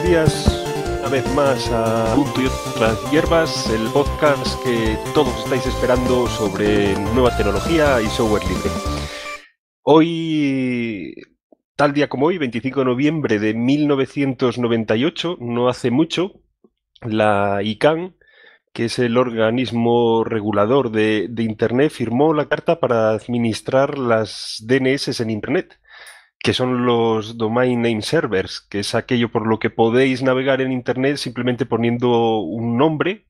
buenos días una vez más a Punto y otras hierbas, el podcast que todos estáis esperando sobre nueva tecnología y software libre. Hoy, tal día como hoy, 25 de noviembre de 1998, no hace mucho, la ICANN, que es el organismo regulador de, de Internet, firmó la carta para administrar las DNS en Internet que son los domain name servers, que es aquello por lo que podéis navegar en Internet simplemente poniendo un nombre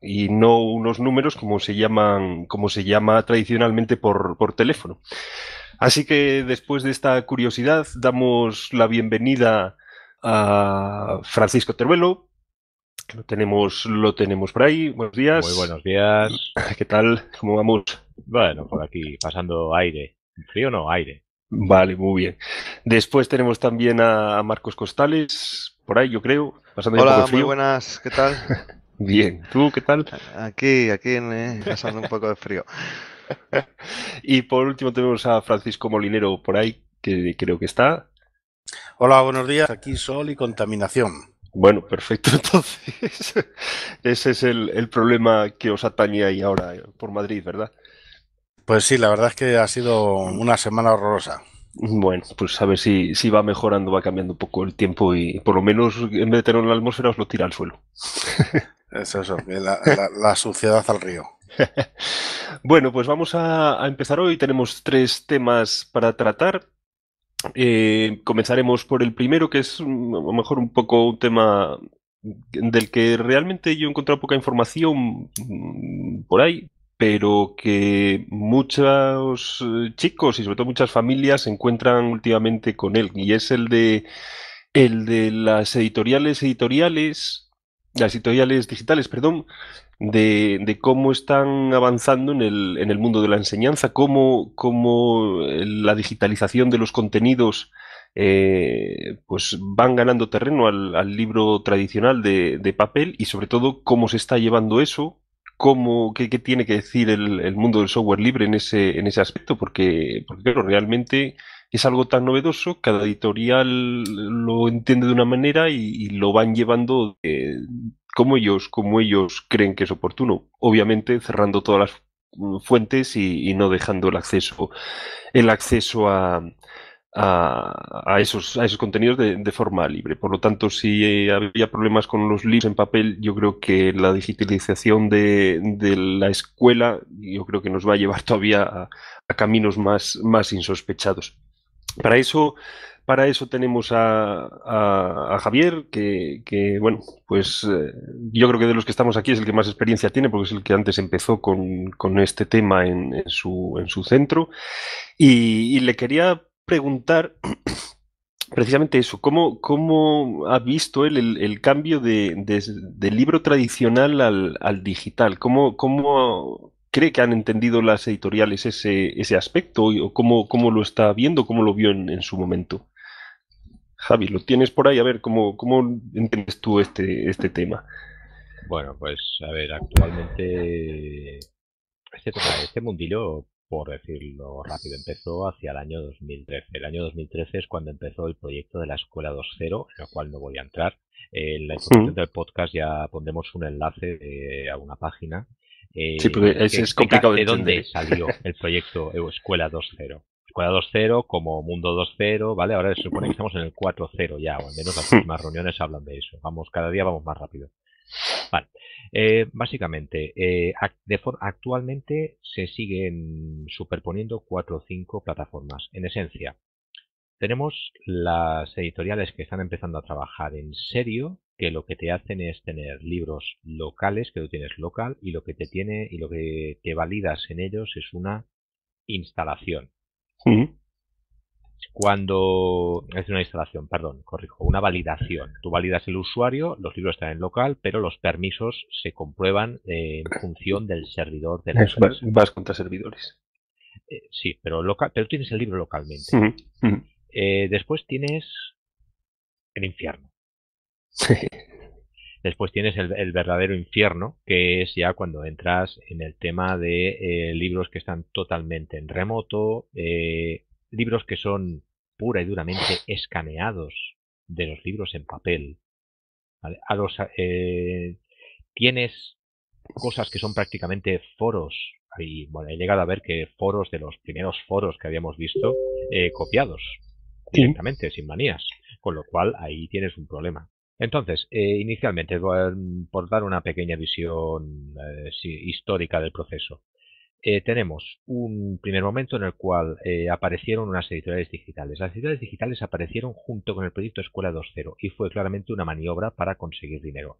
y no unos números como se llaman, como se llama tradicionalmente por, teléfono. Así que después de esta curiosidad, damos la bienvenida a Francisco Teruelo. Que lo tenemos, lo tenemos por ahí. Buenos días. Muy buenos días. ¿Qué tal? ¿Cómo vamos? Bueno, por aquí, pasando aire. ¿Frío no? Aire. Vale, muy bien. Después tenemos también a Marcos Costales, por ahí yo creo. Pasando Hola, un poco frío. muy buenas, ¿qué tal? bien, ¿tú qué tal? Aquí, aquí, eh, pasando un poco de frío. y por último tenemos a Francisco Molinero por ahí, que creo que está. Hola, buenos días. Aquí sol y contaminación. Bueno, perfecto. Entonces, ese es el, el problema que os atañe ahí ahora eh, por Madrid, ¿verdad? Pues sí, la verdad es que ha sido una semana horrorosa. Bueno, pues a ver si, va mejorando, va cambiando un poco el tiempo y por lo menos en vez de tener una atmósfera os lo tira al suelo. eso, la, la, suciedad al río. Bueno, pues vamos a, empezar hoy. Tenemos tres temas para tratar. Eh, comenzaremos por el primero, que es mm, a lo mejor un poco un tema del que realmente yo he encontrado poca información mm, por ahí, pero que muchos eh, chicos y sobre todo muchas familias se encuentran últimamente con él y es el de el de las editoriales editoriales las editoriales digitales perdón de, cómo están avanzando en el, mundo de la enseñanza cómo, eh, la digitalización de los contenidos eh, pues van ganando terreno al, libro tradicional de papel y sobre todo cómo se está llevando eso cómo, qué, tiene que decir el, mundo del software libre en ese, en ese aspecto, porque, porque realmente es algo tan novedoso, cada editorial lo entiende de una manera y, lo van llevando como ellos, como ellos creen que es oportuno. Obviamente cerrando todas las fuentes y, y no dejando el acceso, el acceso a, a, esos, a esos contenidos de, forma libre. Por lo tanto, si eh, había problemas con los libros en papel, yo creo que la digitalización de, la escuela, yo creo que nos va a llevar todavía a, caminos más, más insospechados. Para eso, para eso tenemos a, Javier, que, bueno, pues eh, yo creo que de los que estamos aquí es el que más experiencia tiene, porque es el que antes empezó con, este tema en, su, centro. y, le quería preguntar precisamente eso, ¿cómo, cómo ha visto él el, cambio del libro tradicional al, digital? ¿Cómo, ¿Cómo, cree que han entendido las editoriales ese, ese aspecto? ¿Cómo, ¿Cómo lo está viendo? ¿Cómo lo vio en, su momento? Javi, lo tienes por ahí, a ver, ¿cómo, cómo entiendes tú este, este tema? Bueno, pues a ver, actualmente este, este mundillo por decirlo rápido, empezó hacia el año 2013. El año 2013 es cuando empezó el proyecto de la Escuela 2.0, en el cual no voy a entrar. En la información del podcast ya pondremos un enlace eh, a una página. Eh, sí, porque es, es complicado. ¿De dónde salió el proyecto eh, Escuela 2.0? Escuela 2.0 como Mundo 2.0, ¿vale? Ahora se supone que estamos en el 4.0 ya, o al menos las últimas reuniones hablan de eso. Vamos, cada día vamos más rápido. Vale. Eh, básicamente, eh, actualmente se siguen superponiendo cuatro o cinco plataformas. En esencia, tenemos las editoriales que están empezando a trabajar en serio, que lo que te hacen es tener libros locales que tú tienes local y lo que te tiene y lo que te validas en ellos es una instalación cuando es una instalación, perdón, corrijo, una validación. Tú validas el usuario, los libros están en local, pero los permisos se comprueban en función del servidor de la Vas contra servidores. Eh, sí, pero local, pero tienes el libro localmente. Eh, después tienes el infierno. Sí. Después tienes el, verdadero infierno, que es ya cuando entras en el tema de eh, libros que están totalmente en remoto, eh, libros que son pura y duramente escaneados de los libros en papel. A los, eh, tienes cosas que son prácticamente foros. Y bueno, he llegado a ver que foros de los primeros foros que habíamos visto eh, copiados directamente, sin manías. Con lo cual ahí tienes un problema. Entonces, eh, inicialmente, por dar una pequeña visión eh, histórica del proceso, eh, tenemos un primer momento en el cual eh, aparecieron unas editoriales digitales. Las editoriales digitales aparecieron junto con el proyecto Escuela 2.0 y fue claramente una maniobra para conseguir dinero.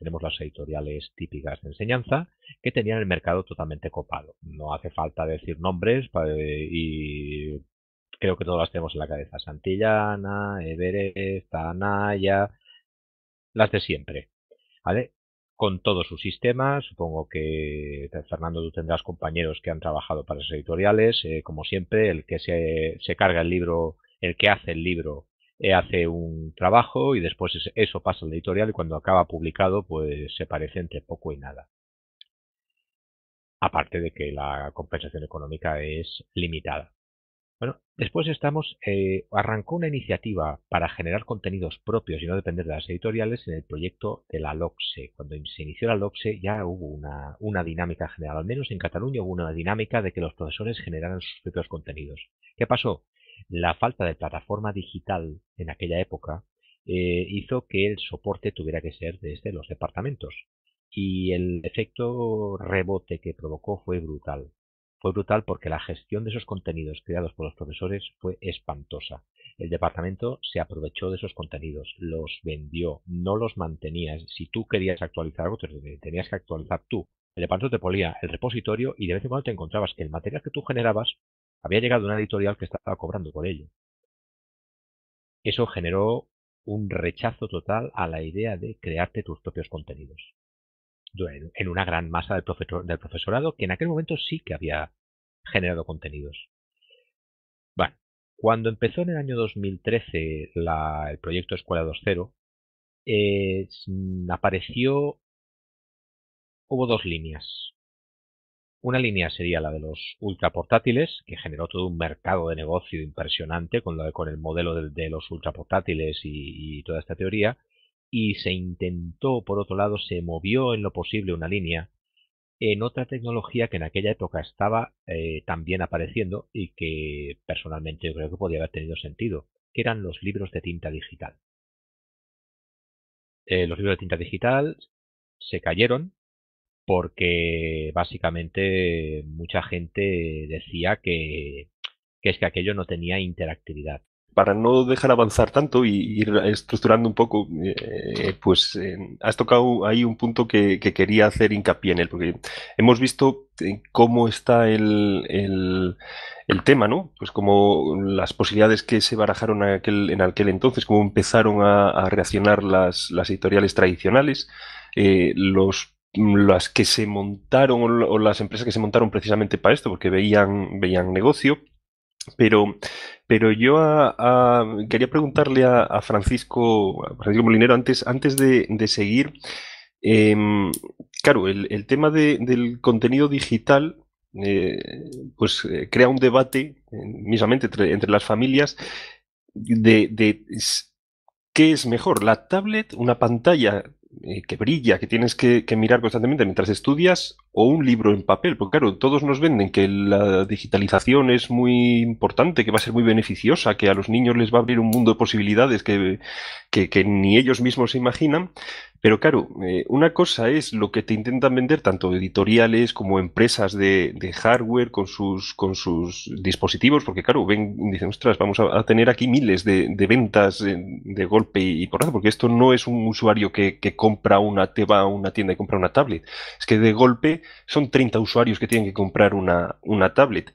tenemos las editoriales típicas de enseñanza que tenían el mercado totalmente copado. No hace falta decir nombres eh, y creo que todas las tenemos en la cabeza. Santillana, Everest, Anaya, las de siempre. ¿Vale? con todo su sistema. Supongo que, eh, Fernando, tú tendrás compañeros que han trabajado para esas editoriales. Eh, como siempre, el que se, se, carga el libro, el que hace el libro, eh, hace un trabajo y después eso pasa al editorial y cuando acaba publicado, pues se parece entre poco y nada. Aparte de que la compensación económica es limitada. Bueno, después estamos, eh, arrancó una iniciativa para generar contenidos propios y no depender de las editoriales en el proyecto de la LOCSE. Cuando se inició la LOCSE ya hubo una, dinámica general, al menos en Cataluña hubo una dinámica de que los profesores generaran sus propios contenidos. ¿Qué pasó? La falta de plataforma digital en aquella época eh, hizo que el soporte tuviera que ser desde los departamentos y el efecto rebote que provocó fue brutal. Fue brutal porque la gestión de esos contenidos creados por los profesores fue espantosa. El departamento se aprovechó de esos contenidos, los vendió, no los mantenía. Si tú querías actualizar algo, tenías que actualizar tú. El departamento te polía el repositorio y de vez en cuando te encontrabas que el material que tú generabas había llegado a una editorial que estaba cobrando por ello. Eso generó un rechazo total a la idea de crearte tus propios contenidos en una gran masa del, profesorado que en aquel momento sí que había generado contenidos. Bueno, cuando empezó en el año 2013 el proyecto Escuela 2.0, mm, apareció, hubo dos líneas. Una línea sería la de los ultraportátiles, que generó todo un mercado de negocio impresionante con, lo, con el modelo de, los ultraportátiles y toda esta teoría y se intentó, por otro lado, se movió en lo posible una línea en otra tecnología que en aquella época estaba eh, también apareciendo y que personalmente yo creo que podía haber tenido sentido, que eran los libros de tinta digital. Eh, los libros de tinta digital se cayeron porque básicamente mucha gente decía que es que aquello no tenía interactividad para no dejar avanzar tanto y ir estructurando un poco, eh, pues eh, has tocado ahí un punto que, quería hacer hincapié en él, porque hemos visto eh, cómo está el, tema, ¿no? Pues como las posibilidades que se barajaron en aquel, entonces, cómo empezaron a, reaccionar las, las editoriales tradicionales, los las que se montaron o las empresas que se montaron precisamente para esto, porque veían, veían negocio, pero, pero yo quería preguntarle a, Francisco, Molinero, antes, antes de, seguir, em, claro, el, tema del contenido digital eh, pues eh, crea un debate mismamente entre, las familias de, de, qué es mejor, la tablet, una pantalla eh, que brilla, que tienes que, mirar constantemente mientras estudias, o un libro en papel, porque claro, todos nos venden que la digitalización es muy importante, que va a ser muy beneficiosa, que a los niños les va a abrir un mundo de posibilidades que ni ellos mismos se imaginan, pero claro, eh, una cosa es lo que te intentan vender tanto editoriales como empresas de, hardware con sus, dispositivos, porque claro, ven, dicen, ostras, vamos a, tener aquí miles de, ventas eh, de, golpe y, por raza, porque esto no es un usuario que, compra una, te va a una tienda y compra una tablet. Es que de golpe son 30 usuarios que tienen que comprar una, tablet.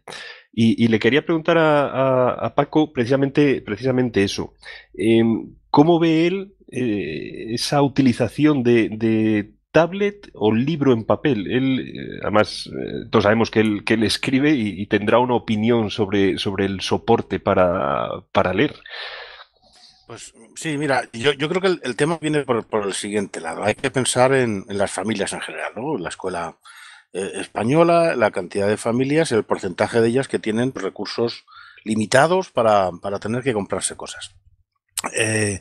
Y, le quería preguntar a, Paco precisamente, eso. Em, ¿Cómo ve él eh, esa utilización de, tablet o libro en papel. Él, eh, además, eh, todos sabemos que él, que escribe y, tendrá una opinión sobre, sobre el soporte para, para leer. Pues sí, mira, yo, creo que el, tema viene por, el siguiente lado. Hay que pensar en, las familias en general, ¿no? La escuela española, la cantidad de familias, el porcentaje de ellas que tienen recursos limitados para, para tener que comprarse cosas. Eh,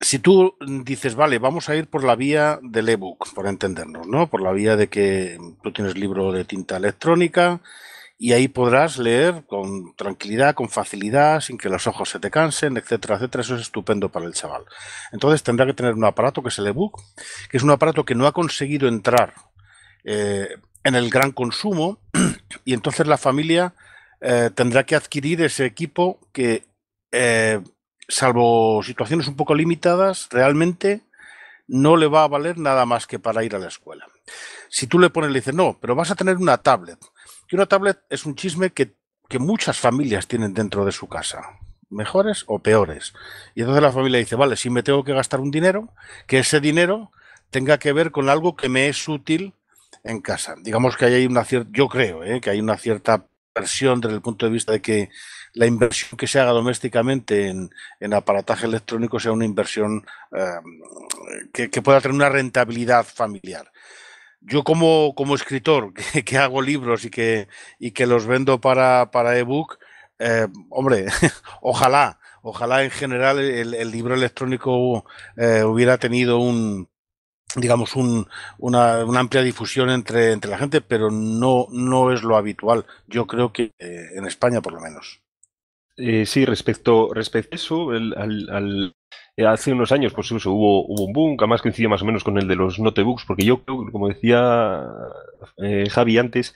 si tú dices, vale, vamos a ir por la vía del ebook, por entendernos, ¿no? Por la vía de que tú tienes libro de tinta electrónica y ahí podrás leer con tranquilidad, con facilidad, sin que los ojos se te cansen, etcétera, etcétera. Eso es estupendo para el chaval. Entonces tendrá que tener un aparato que es el ebook, que es un aparato que no ha conseguido entrar eh, en el gran consumo y entonces la familia eh, tendrá que adquirir ese equipo que eh, salvo situaciones un poco limitadas, realmente no le va a valer nada más que para ir a la escuela. Si tú le pones, le dices, no, pero vas a tener una tablet. Y una tablet es un chisme que, muchas familias tienen dentro de su casa mejores o peores. Y entonces la familia dice, vale, si me tengo que gastar un dinero, que ese dinero tenga que ver con algo que me es útil en casa. Digamos que hay una cierta, yo creo, ¿eh? que hay una cierta desde el punto de vista de que la inversión que se haga domésticamente en, aparataje electrónico sea una inversión eh, que, pueda tener una rentabilidad familiar. Yo como, como escritor que, hago libros y que, y que los vendo para, para ebook, eh, hombre, ojalá, ojalá en general el, libro electrónico eh, hubiera tenido un, digamos, una, amplia difusión entre, entre la gente, pero no, no es lo habitual, yo creo que eh, en España por lo menos. Eh, sí, respecto, respecto a eso, al, eh, hace unos años pues eso, hubo, hubo, un boom, que además coincide más o menos con el de los notebooks, porque yo creo, como decía Javi antes,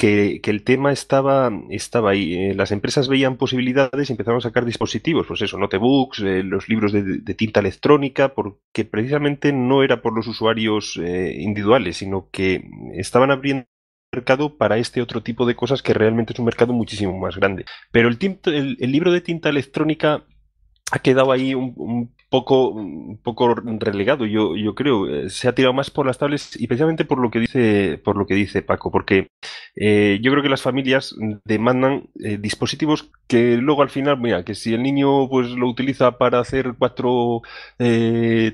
que, el tema estaba, estaba ahí. Eh, las empresas veían posibilidades y empezaron a sacar dispositivos, pues eso, notebooks, eh, los libros de, tinta electrónica, porque precisamente no era por los usuarios eh, individuales, sino que estaban abriendo mercado para este otro tipo de cosas que realmente es un mercado muchísimo más grande. Pero el, el, libro de tinta electrónica ha quedado ahí un, un poco, poco relegado, yo, yo creo. Eh, se ha tirado más por las tablets y precisamente por lo que dice, por lo que dice Paco, porque eh, yo creo que las familias demandan eh, dispositivos que luego al final, mira, que si el niño pues lo utiliza para hacer cuatro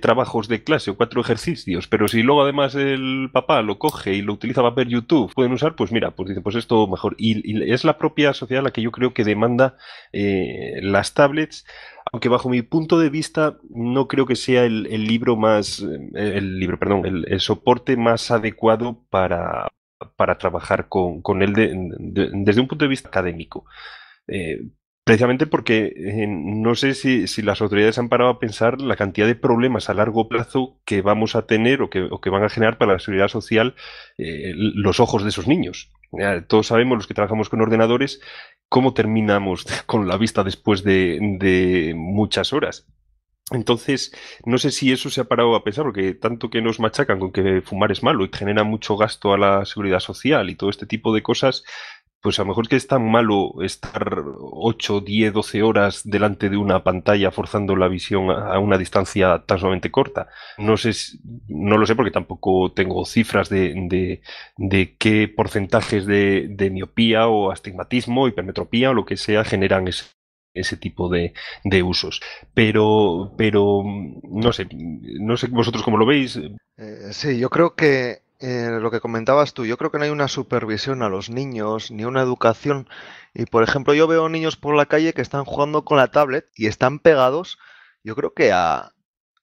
trabajos de clase o cuatro ejercicios, pero si luego además el papá lo coge y lo utiliza para ver YouTube, pueden usar, pues mira, pues dice pues esto mejor. Y, y es la propia sociedad la que yo creo que demanda las tablets aunque bajo mi punto de vista no creo que sea el, libro más, eh, el libro, perdón, el, soporte más adecuado para, trabajar con, él desde un punto de vista académico. Eh, precisamente porque eh, no sé si, las autoridades han parado a pensar la cantidad de problemas a largo plazo que vamos a tener o que, van a generar para la seguridad social los ojos de esos niños. Todos sabemos, los que trabajamos con ordenadores, cómo terminamos con la vista después de, muchas horas. Entonces, no sé si eso se ha parado a pensar, porque tanto que nos machacan con que fumar es malo y genera mucho gasto a la seguridad social y todo este tipo de cosas, pues a lo mejor que es tan malo estar 8, 10, 12 horas delante de una pantalla forzando la visión a una distancia tan solamente corta. No sé, no lo sé porque tampoco tengo cifras de, qué porcentajes de, miopía o astigmatismo, hipermetropía o lo que sea generan ese, tipo de, usos. Pero, pero mm, no sé, no sé vosotros cómo lo veis. Eh, sí, yo creo que eh, lo que comentabas tú, yo creo que no hay una supervisión a los niños, ni una educación. Y por ejemplo, yo veo niños por la calle que están jugando con la tablet y están pegados, yo creo que a,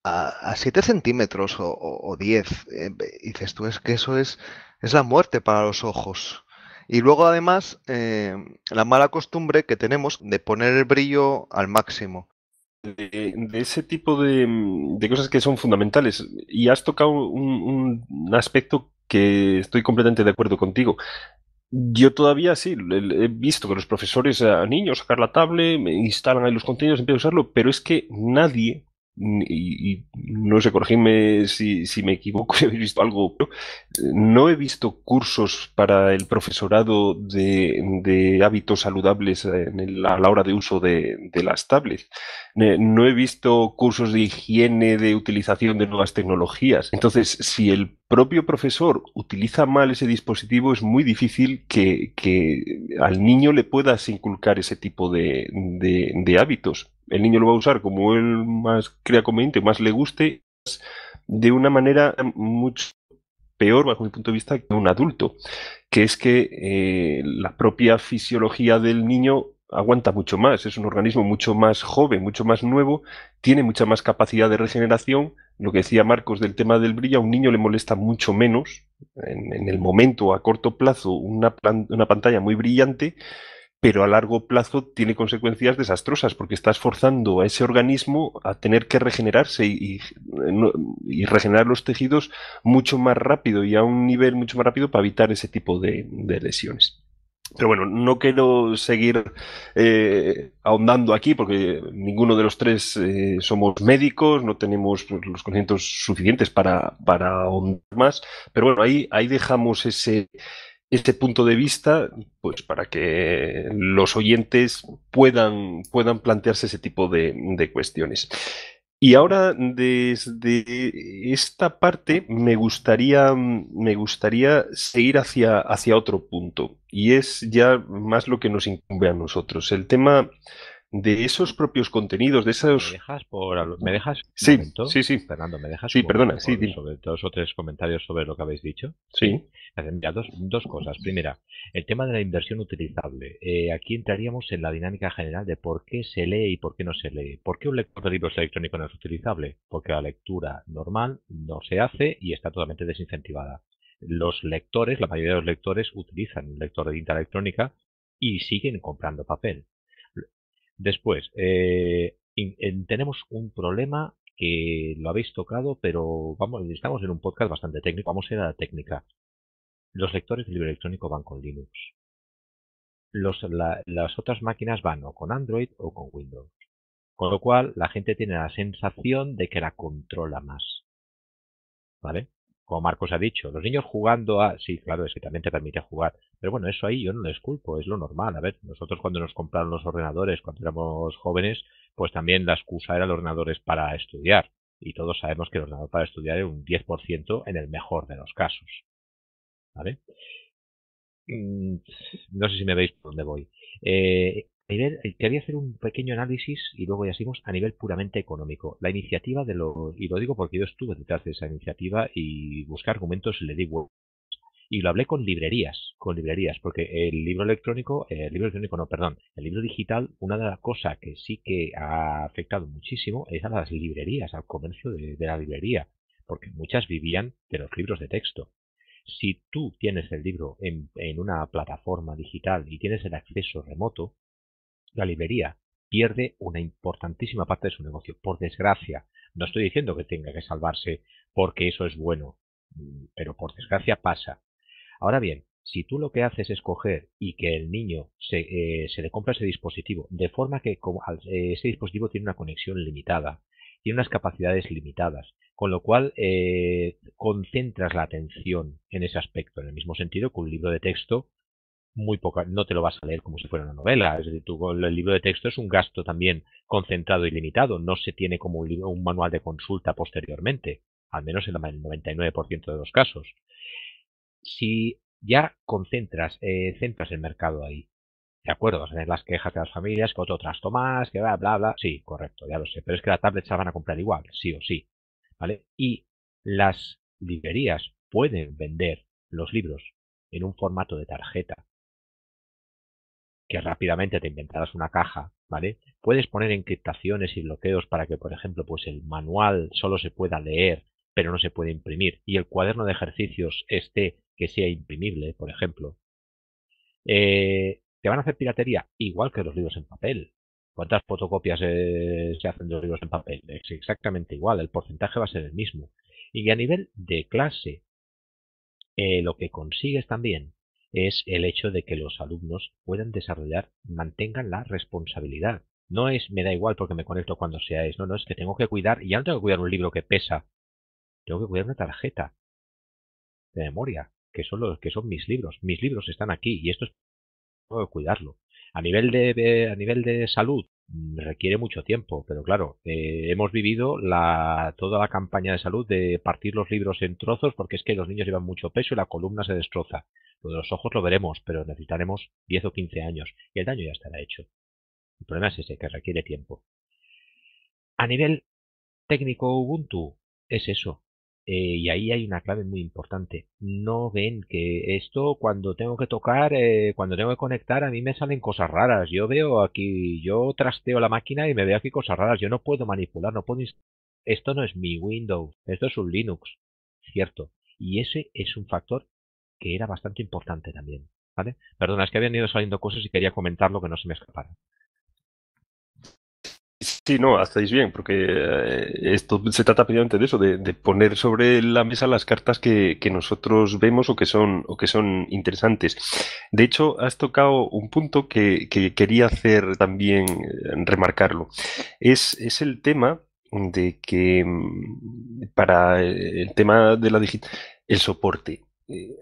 a, 7 centímetros o, 10. Eh, dices tú, es que eso es, es la muerte para los ojos. Y luego además eh, la mala costumbre que tenemos de poner el brillo al máximo de, ese tipo mm, de, cosas que son fundamentales. Y has tocado un, aspecto que estoy completamente de acuerdo contigo. Yo todavía sí, he visto que los profesores a niños sacar la tablet, me instalan ahí los contenidos, empiezo a usarlo, pero es que nadie y, no sé, corregidme si, me equivoco, si habéis visto algo, pero eh, no he visto cursos para el profesorado de, hábitos saludables a la hora de uso de, de, las tablets. No he visto cursos de higiene, de utilización de nuevas tecnologías. Entonces, si el propio profesor utiliza mal ese dispositivo, es muy difícil que, al niño le puedas inculcar ese tipo de, hábitos. El niño lo va a usar como él más crea conveniente, más le guste, de una manera mucho peor, bajo mi punto de vista, que un adulto, que es que eh, la propia fisiología del niño aguanta mucho más, es un organismo mucho más joven, mucho más nuevo, tiene mucha más capacidad de regeneración lo que decía Marcos del tema del brillo, a un niño le molesta mucho menos en, el momento, a corto plazo, una, una, pantalla muy brillante, pero a largo plazo tiene consecuencias desastrosas porque estás forzando a ese organismo a tener que regenerarse y, regenerar los tejidos mucho más rápido y a un nivel mucho más rápido para evitar ese tipo de lesiones. Pero bueno, no quiero seguir eh, ahondando aquí porque ninguno de los tres eh, somos médicos, no tenemos los conocimientos suficientes para, ahondar más. Pero bueno, ahí, ahí dejamos ese, este punto de vista, pues para que los oyentes puedan, puedan plantearse ese tipo de, de cuestiones. Y ahora desde esta parte me gustaría, me gustaría seguir hacia, hacia otro punto y es ya más lo que nos incumbe a nosotros, el tema de esos propios contenidos, de esos... ¿Me dejas? Por, ¿me dejas sí, sí, sí. Fernando, ¿me dejas? Sí, perdona. sí, sobre dos o tres comentarios sobre lo que habéis dicho. Sí. Mira, dos, dos, cosas. Primera, el tema de la inversión utilizable. Eh, aquí entraríamos en la dinámica general de por qué se lee y por qué no se lee. ¿Por qué un lector de libros electrónicos no es utilizable? Porque la lectura normal no se hace y está totalmente desincentivada. Los lectores, la mayoría de los lectores utilizan un lector de tinta electrónica y siguen comprando papel. Después, eh, tenemos un problema que lo habéis tocado, pero vamos, estamos en un podcast bastante técnico, vamos a ir a la técnica. Los lectores de libro electrónico van con Linux. las otras máquinas van o con Android o con Windows. Con lo cual, la gente tiene la sensación de que la controla más. ¿Vale? como Marcos ha dicho, los niños jugando a, sí, claro, es que también te permite jugar, pero bueno, eso ahí yo no les culpo, es lo normal. A ver, nosotros cuando nos compraron los ordenadores, cuando éramos jóvenes, pues también la excusa era los ordenadores para estudiar, y todos sabemos que el ordenador para estudiar es un 10% en el mejor de los casos. ¿Vale? Mm, no sé si me veis por dónde voy. Eh, quería eh, hacer un pequeño análisis y luego ya seguimos a nivel puramente económico. La iniciativa de los, y lo digo porque yo estuve detrás de esa iniciativa y busqué argumentos le di wow. Y lo hablé con librerías, con librerías, porque el libro electrónico, eh, el libro electrónico no, perdón, el libro digital, una de las cosas que sí que ha afectado muchísimo es a las librerías, al comercio de, la librería, porque muchas vivían de los libros de texto si tú tienes el libro en, una plataforma digital y tienes el acceso remoto, la librería pierde una importantísima parte de su negocio, por desgracia. No estoy diciendo que tenga que salvarse porque eso es bueno, mm, pero por desgracia pasa. Ahora bien, si tú lo que haces es coger y que el niño se, eh, le compra ese dispositivo, de forma que eh, ese dispositivo tiene una conexión limitada, tiene unas capacidades limitadas, con lo cual eh, concentras la atención en ese aspecto, en el mismo sentido que un libro de texto muy poca, no te lo vas a leer como si fuera una novela. Es decir, el libro de texto es un gasto también concentrado y limitado, no se tiene como un, manual de consulta posteriormente, al menos en el 99% de los casos. Si ya concentras, eh, centras el mercado ahí, de acuerdo, vas a tener las quejas de las familias, que otro trasto que bla, bla, bla. Sí, correcto, ya lo sé. Pero es que la tablet se la van a comprar igual, sí o sí. ¿Vale? Y las librerías pueden vender los libros en un formato de tarjeta que rápidamente te inventarás una caja, ¿vale? Puedes poner encriptaciones y bloqueos para que, por ejemplo, pues el manual solo se pueda leer, pero no se puede imprimir, y el cuaderno de ejercicios esté que sea imprimible, por ejemplo. Eh, te van a hacer piratería igual que los libros en papel. ¿Cuántas fotocopias eh, se hacen de los libros en papel? Es exactamente igual, el porcentaje va a ser el mismo. Y a nivel de clase, eh, lo que consigues también es el hecho de que los alumnos puedan desarrollar, mantengan la responsabilidad. No es me da igual porque me conecto cuando sea es, no, no, es que tengo que cuidar, y ya no tengo que cuidar un libro que pesa, tengo que cuidar una tarjeta de memoria, que son los que son mis libros, mis libros están aquí y esto es tengo cuidarlo. A nivel de a nivel de salud, Mm, requiere mucho tiempo, pero claro, eh, hemos vivido la, toda la campaña de salud de partir los libros en trozos porque es que los niños llevan mucho peso y la columna se destroza. Lo de los ojos lo veremos, pero necesitaremos 10 o 15 años y el daño ya estará hecho. El problema es ese, que requiere tiempo. A nivel técnico Ubuntu, es eso. Eh, y ahí hay una clave muy importante. No ven que esto cuando tengo que tocar, eh, cuando tengo que conectar, a mí me salen cosas raras. Yo veo aquí, yo trasteo la máquina y me veo aquí cosas raras. Yo no puedo manipular, no puedo... Esto no es mi Windows, esto es un Linux, cierto. Y ese es un factor que era bastante importante también. ¿Vale? Perdona, es que habían ido saliendo cosas y quería comentarlo que no se me escapara. Sí, no, hacéis bien, porque eh, esto se trata precisamente de eso, de, poner sobre la mesa las cartas que, nosotros vemos o que son o que son interesantes. De hecho, has tocado un punto que, quería hacer también eh, remarcarlo. Es, es el tema de que mm, para eh, el tema de la digital, el soporte. Eh,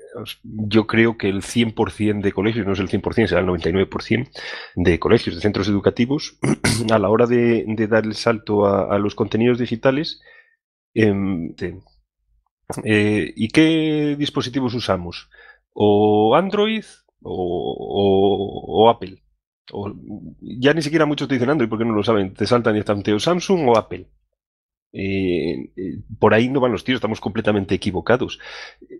yo creo que el 100% de colegios, no es el 100%, será el 99% de colegios, de centros educativos, a la hora de, dar el salto a, los contenidos digitales, em, eh, ¿y qué dispositivos usamos? ¿O Android o, Apple? ya ni siquiera muchos te dicen Android porque no lo saben, te saltan y o Samsung o Apple. Eh, eh, por ahí no van los tiros, estamos completamente equivocados.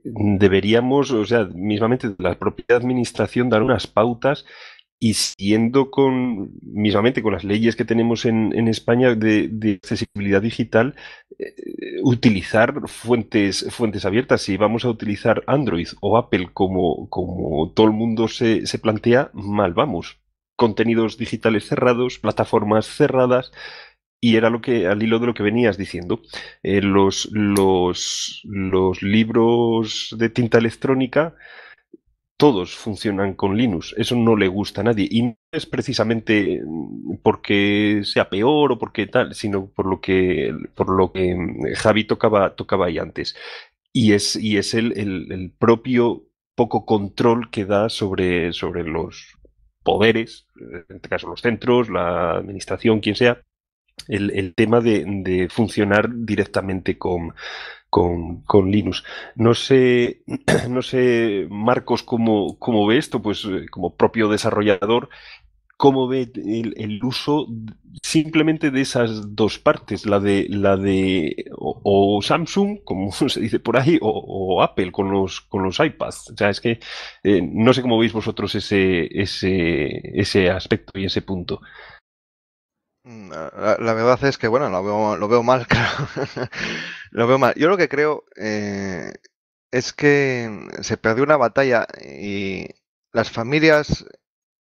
Deberíamos, o sea, mismamente la propia administración dar unas pautas y siendo con, mismamente con las leyes que tenemos en, España de, accesibilidad digital, eh, utilizar fuentes, fuentes abiertas. Si vamos a utilizar Android o Apple como, como todo el mundo se, se plantea, mal vamos. Contenidos digitales cerrados, plataformas cerradas, y era lo que, al hilo de lo que venías diciendo, eh, los, los, libros de tinta electrónica todos funcionan con Linux. Eso no le gusta a nadie. Y no es precisamente mm, porque sea peor o porque tal, sino por lo que, por lo que mm, Javi tocaba, tocaba ahí antes. Y es, es el, propio poco control que da sobre, sobre los poderes, eh, en este caso los centros, la administración, quien sea, el, tema de, funcionar directamente con, con, Linux. No sé, no sé Marcos, cómo, cómo ve esto, pues eh, como propio desarrollador, cómo ve el, uso simplemente de esas dos partes, la de la de o, Samsung, como se dice por ahí, o, Apple con los con los iPads. O sea, es que eh, no sé cómo veis vosotros ese, ese, ese aspecto y ese punto. Mm, la, verdad es que, bueno, lo veo, lo veo mal, claro. lo veo mal. Yo lo que creo eh, es que se perdió una batalla y las familias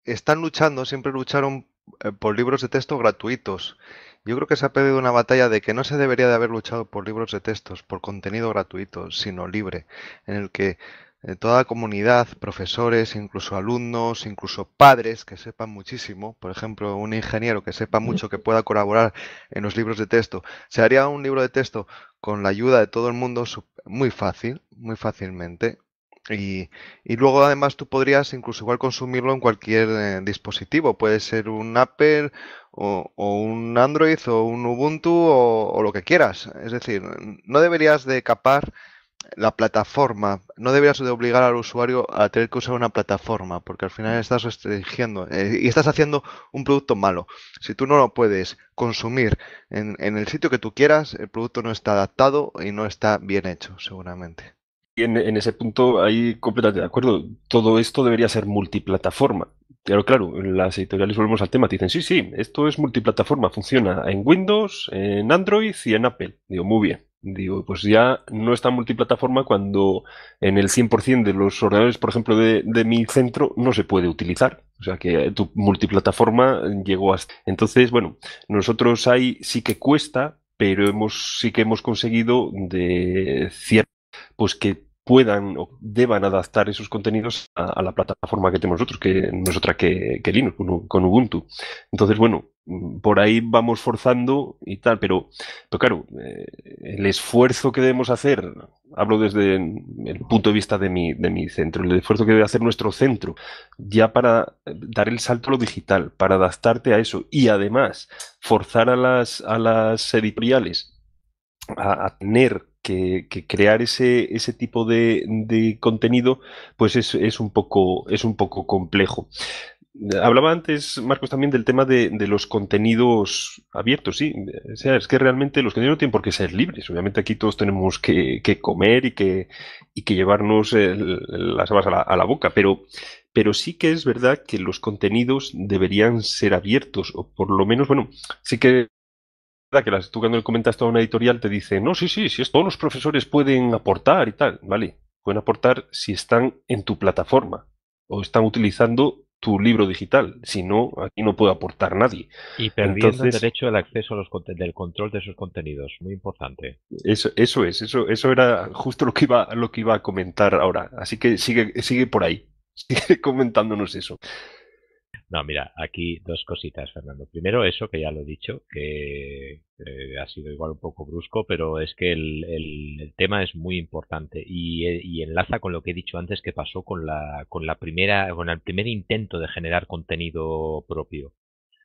están luchando, siempre lucharon eh, por libros de texto gratuitos. Yo creo que se ha perdido una batalla de que no se debería de haber luchado por libros de textos, por contenido gratuito, sino libre, en el que de toda comunidad, profesores, incluso alumnos, incluso padres que sepan muchísimo, por ejemplo, un ingeniero que sepa mucho, que pueda colaborar en los libros de texto. Se haría un libro de texto con la ayuda de todo el mundo muy fácil, muy fácilmente. Y, luego además tú podrías incluso igual consumirlo en cualquier eh, dispositivo, puede ser un Apple o, o, un Android o un Ubuntu o, o lo que quieras. Es decir, no deberías de capar la plataforma. No deberías de obligar al usuario a tener que usar una plataforma, porque al final estás restringiendo eh, y estás haciendo un producto malo. Si tú no lo puedes consumir en, en, el sitio que tú quieras, el producto no está adaptado y no está bien hecho, seguramente. Y en, en ese punto, ahí completamente de acuerdo. Todo esto debería ser multiplataforma. Pero claro, en las editoriales volvemos al tema, dicen, sí, sí, esto es multiplataforma, funciona en Windows, en Android y en Apple. Digo, muy bien, Digo, pues ya no está multiplataforma cuando en el 100% de los ordenadores, por ejemplo, de, mi centro no se puede utilizar. O sea que tu multiplataforma llegó hasta. Este. Entonces, bueno, nosotros ahí sí que cuesta, pero hemos, sí que hemos conseguido de cierto, pues que puedan o deban adaptar esos contenidos a, la plataforma que tenemos nosotros, que no es otra que, Linux, con, Ubuntu. Entonces, bueno, mm, por ahí vamos forzando y tal, pero, pero claro, eh, el esfuerzo que debemos hacer, hablo desde el punto de vista de mi, centro, el esfuerzo que debe hacer nuestro centro, ya para dar el salto a lo digital, para adaptarte a eso y además forzar a las, a las editoriales a tener que, crear ese, ese tipo de, contenido pues es, un poco, es un poco complejo. Hablaba antes, Marcos, también del tema de, los contenidos abiertos, sí. es que realmente los contenidos no tienen por qué ser libres. Obviamente aquí todos tenemos que, comer y que, y que llevarnos las habas a la, a la boca, pero, pero sí que es verdad que los contenidos deberían ser abiertos, o por lo menos, bueno, sí que que tú cuando le comentas a una editorial te dice, no, sí, sí, sí, todos los profesores pueden aportar y tal, ¿vale? Pueden aportar si están en tu plataforma o están utilizando tu libro digital. Si no, aquí no puede aportar nadie. Y perdiendo el derecho al acceso a los del control de esos contenidos. Muy importante. Eso, es, eso, eso era justo lo que iba, lo que iba a comentar ahora. Así que sigue, sigue por ahí. Sigue comentándonos eso. No, mira, aquí dos cositas, Fernando. Primero, eso que ya lo he dicho, que ha sido igual un poco brusco, pero es que el, el, tema es muy importante eh, y, enlaza con lo que he dicho antes que pasó con la, con la primera, con el primer intento de generar contenido propio.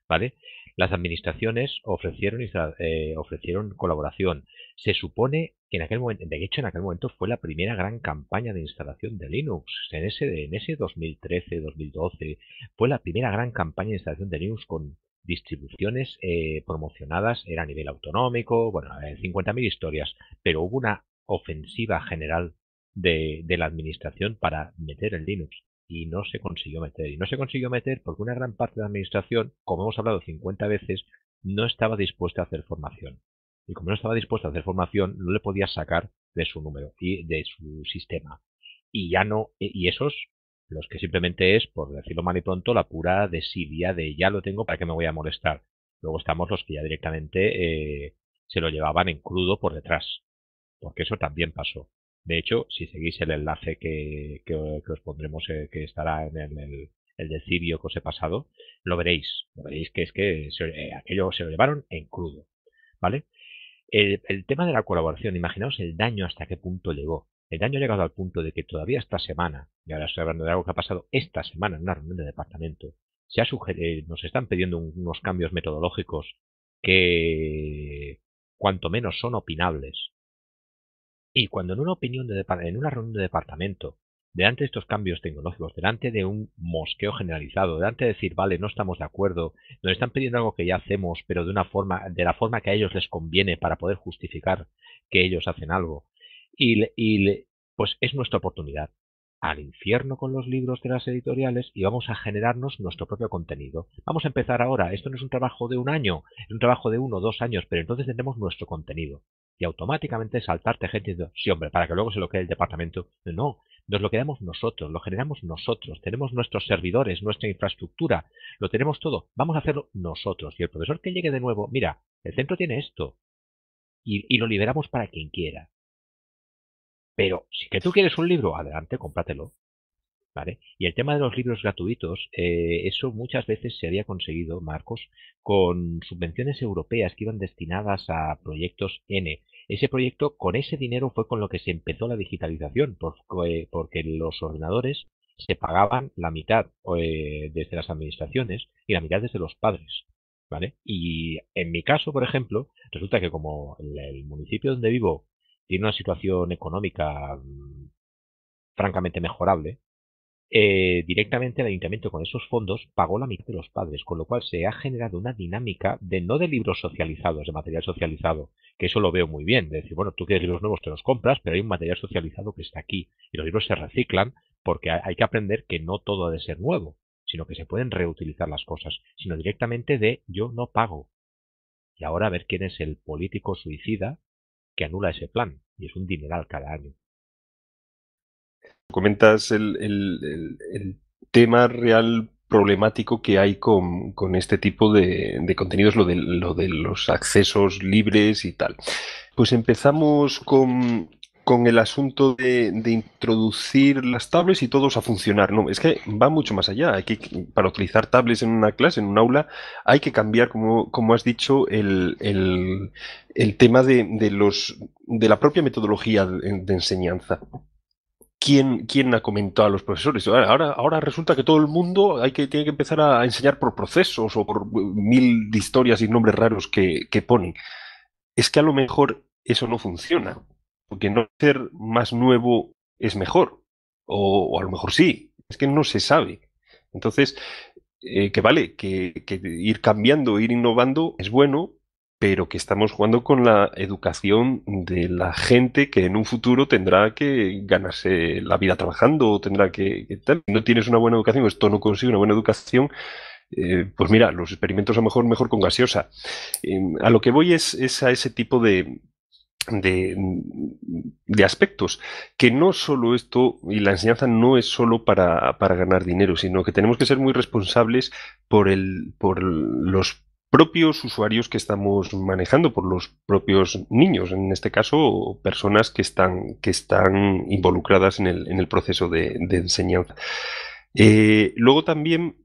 ¿Vale? Las administraciones ofrecieron, eh, ofrecieron colaboración. Se supone que en aquel momento, de hecho en aquel momento fue la primera gran campaña de instalación de Linux. En ese, en ese 2013, 2012, fue la primera gran campaña de instalación de Linux con distribuciones eh, promocionadas, era a nivel autonómico, bueno, 50.000 historias, pero hubo una ofensiva general de, de la administración para meter el Linux y no se consiguió meter. Y no se consiguió meter porque una gran parte de la administración, como hemos hablado 50 veces, no estaba dispuesta a hacer formación. Y como no estaba dispuesto a hacer formación, no le podía sacar de su número y de su sistema. Y ya no, y esos, los que simplemente es, por decirlo mal y pronto, la pura desidia de ya lo tengo para que me voy a molestar. Luego estamos los que ya directamente eh, se lo llevaban en crudo por detrás, porque eso también pasó. De hecho, si seguís el enlace que, que, os pondremos, eh, que estará en el, el, que os he pasado, lo veréis. Lo veréis que es que eh, aquello se lo llevaron en crudo. ¿Vale? el, tema de la colaboración, imaginaos el daño hasta qué punto llegó. El daño ha llegado al punto de que todavía esta semana, y ahora estoy hablando de algo que ha pasado esta semana en una reunión de departamento, se eh, nos están pidiendo unos cambios metodológicos que cuanto menos son opinables. Y cuando en una opinión de en una reunión de departamento delante de estos cambios tecnológicos, delante de un mosqueo generalizado, delante de decir, vale, no estamos de acuerdo, nos están pidiendo algo que ya hacemos, pero de una forma, de la forma que a ellos les conviene para poder justificar que ellos hacen algo. Y, y pues es nuestra oportunidad. Al infierno con los libros de las editoriales y vamos a generarnos nuestro propio contenido. Vamos a empezar ahora. Esto no es un trabajo de un año, es un trabajo de uno o dos años, pero entonces tendremos nuestro contenido y automáticamente saltarte gente diciendo, sí hombre, para que luego se lo quede el departamento. No, nos lo quedamos nosotros, lo generamos nosotros, tenemos nuestros servidores, nuestra infraestructura, lo tenemos todo, vamos a hacerlo nosotros. Y el profesor que llegue de nuevo, mira, el centro tiene esto y, y lo liberamos para quien quiera. Pero si que tú quieres un libro, adelante, cómpratelo. Y el tema de los libros gratuitos, eh, eso muchas veces se había conseguido, Marcos, con subvenciones europeas que iban destinadas a proyectos N. Ese proyecto, con ese dinero, fue con lo que se empezó la digitalización, eh, porque, los ordenadores se pagaban la mitad eh, desde las administraciones y la mitad desde los padres. ¿Vale? Y en mi caso, por ejemplo, resulta que como el, municipio donde vivo tiene una situación económica mm, francamente mejorable, eh, directamente el ayuntamiento con esos fondos pagó la mitad de los padres, con lo cual se ha generado una dinámica de no de libros socializados, de material socializado, que eso lo veo muy bien, de decir, bueno, tú quieres libros nuevos, te los compras, pero hay un material socializado que está aquí y los libros se reciclan porque hay que aprender que no todo ha de ser nuevo, sino que se pueden reutilizar las cosas, sino directamente de yo no pago. Y ahora a ver quién es el político suicida que anula ese plan, y es un dineral cada año. Comentas el, tema real problemático que hay con, este tipo de, contenidos, lo de, los accesos libres y tal. Pues empezamos con, el asunto de, introducir las tablets y todos a funcionar. No, es que va mucho más allá. para utilizar tablets en una clase, en un aula, hay que cambiar, como, has dicho, el, tema de, de la propia metodología de enseñanza. ¿Quién, ¿quién, ha comentado a los profesores? Ahora, ahora resulta que todo el mundo hay que, tiene que empezar a enseñar por procesos o por mil historias y nombres raros que, que ponen. Es que a lo mejor eso no funciona, porque no ser más nuevo es mejor, o, a lo mejor sí, es que no se sabe. Entonces, eh, que vale, que, que ir cambiando, ir innovando es bueno, pero que estamos jugando con la educación de la gente que en un futuro tendrá que ganarse la vida trabajando o tendrá que, No tienes una buena educación, esto no consigue una buena educación. Eh, pues mira, los experimentos a lo mejor mejor con gaseosa. Eh, a lo que voy es, a ese tipo de, aspectos. Que no solo esto y la enseñanza no es solo para, ganar dinero, sino que tenemos que ser muy responsables por, el, por los propios usuarios que estamos manejando, por los propios niños, en este caso, personas que están, que están involucradas en el, en el proceso de, enseñanza. Eh, luego también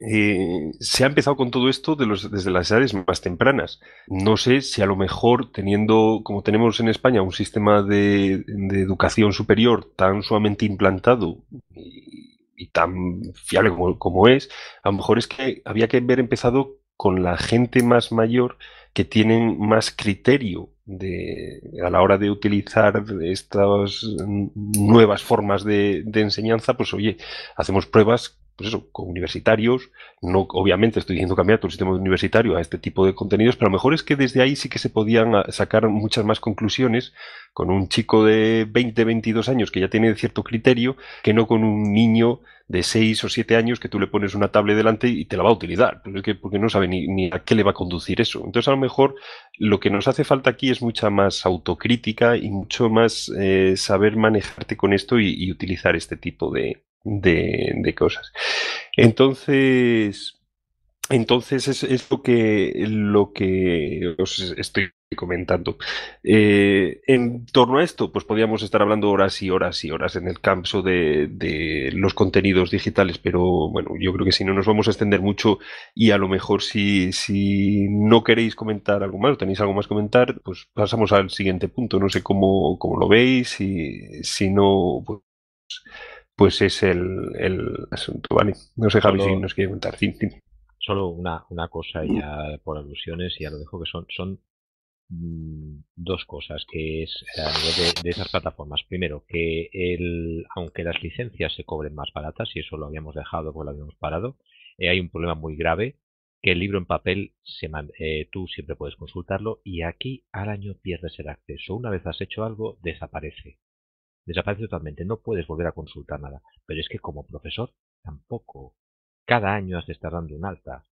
eh, se ha empezado con todo esto desde las edades más tempranas. No sé si a lo mejor teniendo, como tenemos en España, un sistema de, educación superior tan suavemente implantado y, tan fiable como, es, a lo mejor es que había que haber empezado con la gente más mayor que tienen más criterio de, a la hora de utilizar estas mm, nuevas formas de, de enseñanza, pues oye, hacemos pruebas pues eso, con universitarios. No, obviamente estoy diciendo cambiar todo el sistema universitario a este tipo de contenidos, pero a lo mejor es que desde ahí sí que se podían ah, sacar muchas más conclusiones con un chico de 20, 22 años que ya tiene cierto criterio, que no con un niño de 6 o 7 años que tú le pones una tablet delante y te la va a utilizar, porque, no sabe ni, a qué le va a conducir eso. Entonces, a lo mejor lo que nos hace falta aquí es mucha más autocrítica y mucho más eh, saber manejarte con esto y utilizar este tipo de, de, cosas. Entonces, entonces es, lo que lo que os estoy comentando. Eh, en torno a esto, pues podríamos estar hablando horas y horas y horas en el campo de, los contenidos digitales, pero bueno, yo creo que si no nos vamos a extender mucho y a lo mejor si, no queréis comentar algo más o tenéis algo más que comentar, pues pasamos al siguiente punto. No sé cómo, cómo lo veis y si no, pues pues es el, asunto, ¿vale? No sé, Javi, si nos quiere contar. Solo una, cosa ya por alusiones, ya lo dejo, que son, son mm, dos cosas que es a nivel de, esas plataformas. Primero, que el, aunque las licencias se cobren más baratas, y eso lo habíamos dejado o lo habíamos parado, eh, hay un problema muy grave que el libro en papel se, eh, tú siempre puedes consultarlo y aquí al año pierdes el acceso. Una vez has hecho algo, desaparece desaparece totalmente, no puedes volver a consultar nada. Pero es que como profesor tampoco. Cada año has de estar dando un alta,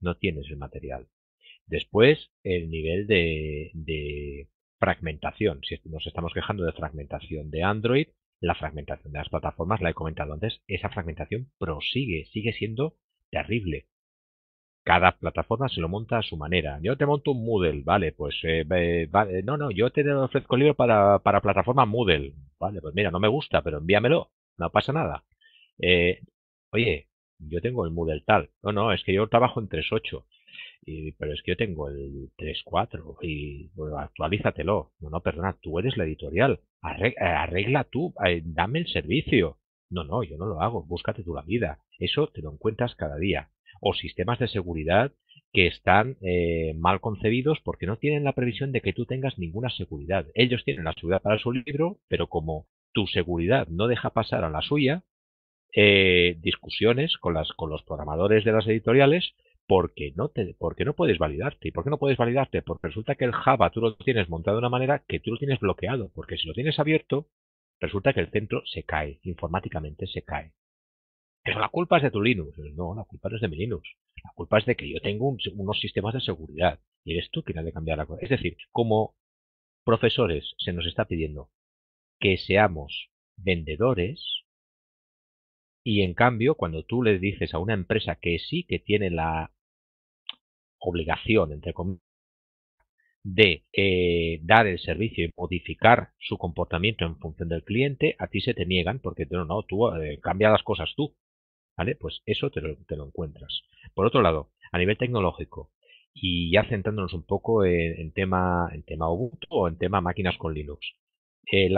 no tienes el material. Después, el nivel de, de fragmentación. Si nos estamos quejando de fragmentación de Android, la fragmentación de las plataformas, la he comentado antes, esa fragmentación prosigue, sigue siendo terrible cada plataforma se lo monta a su manera. Yo te monto un Moodle, vale, pues eh, vale, no, no, yo te ofrezco el libro para, plataforma Moodle, vale, pues mira, no me gusta, pero envíamelo, no pasa nada. Eh, oye, yo tengo el Moodle tal, no, no, es que yo trabajo en 3.8, y, pero es que yo tengo el 3.4 y bueno, actualízatelo, no, no, perdona, tú eres la editorial, arregla, arregla tú, eh, dame el servicio. No, no, yo no lo hago, búscate tú la vida. Eso te lo encuentras cada día o sistemas de seguridad que están eh, mal concebidos porque no tienen la previsión de que tú tengas ninguna seguridad. Ellos tienen la seguridad para su libro, pero como tu seguridad no deja pasar a la suya, eh, discusiones con, las, con los programadores de las editoriales porque no, te, porque no puedes validarte. ¿Y por qué no puedes validarte? Porque resulta que el Java tú lo tienes montado de una manera que tú lo tienes bloqueado, porque si lo tienes abierto, resulta que el centro se cae, informáticamente se cae. Pero la culpa es de tu Linux. No, la culpa no es de mi Linux. La culpa es de que yo tengo unos sistemas de seguridad y eres tú quien ha de cambiar la cosa. Es decir, como profesores se nos está pidiendo que seamos vendedores y en cambio cuando tú le dices a una empresa que sí que tiene la obligación, entre comillas, de eh, dar el servicio y modificar su comportamiento en función del cliente, a ti se te niegan porque no, no, tú eh, cambia las cosas tú. ¿Vale? Pues eso te lo, encuentras. Por otro lado, a nivel tecnológico, y ya centrándonos un poco en, tema, en tema Ubuntu o en tema máquinas con Linux. Eh,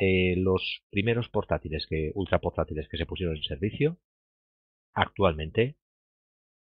eh, los primeros portátiles, que, ultra portátiles que se pusieron en servicio, actualmente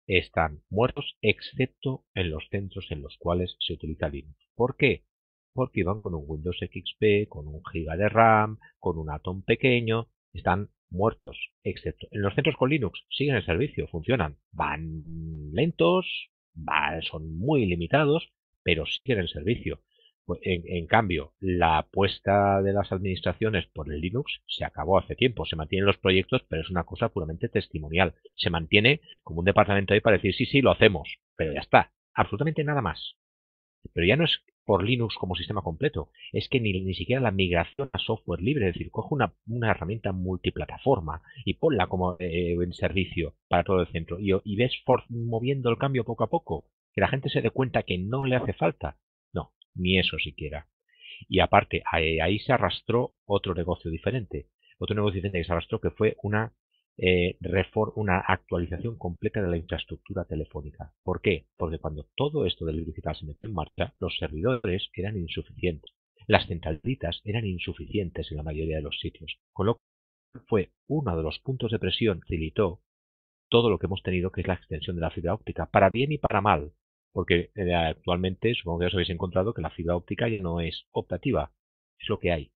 están muertos, excepto en los centros en los cuales se utiliza Linux. ¿Por qué? Porque iban con un Windows XP, con un giga de RAM, con un Atom pequeño, están muertos, excepto en los centros con Linux siguen el servicio, funcionan, van lentos, van, son muy limitados, pero siguen el servicio. Pues, en, en, cambio, la apuesta de las administraciones por el Linux se acabó hace tiempo. Se mantienen los proyectos, pero es una cosa puramente testimonial. Se mantiene como un departamento ahí para decir, sí, sí, lo hacemos, pero ya está. Absolutamente nada más. Pero ya no es por Linux como sistema completo. Es que ni, ni siquiera la migración a software libre, es decir, cojo una, herramienta multiplataforma y ponla como eh, en servicio para todo el centro y, ves moviendo el cambio poco a poco, que la gente se dé cuenta que no le hace falta. No, ni eso siquiera. Y aparte, ahí, ahí se arrastró otro negocio diferente, otro negocio diferente que se arrastró que fue una eh, una actualización completa de la infraestructura telefónica. ¿Por qué? Porque cuando todo esto del digital se metió en marcha, los servidores eran insuficientes. Las centralitas eran insuficientes en la mayoría de los sitios, con lo cual fue uno de los puntos de presión que todo lo que hemos tenido, que es la extensión de la fibra óptica, para bien y para mal, porque eh, actualmente supongo que os habéis encontrado que la fibra óptica ya no es optativa, es lo que hay.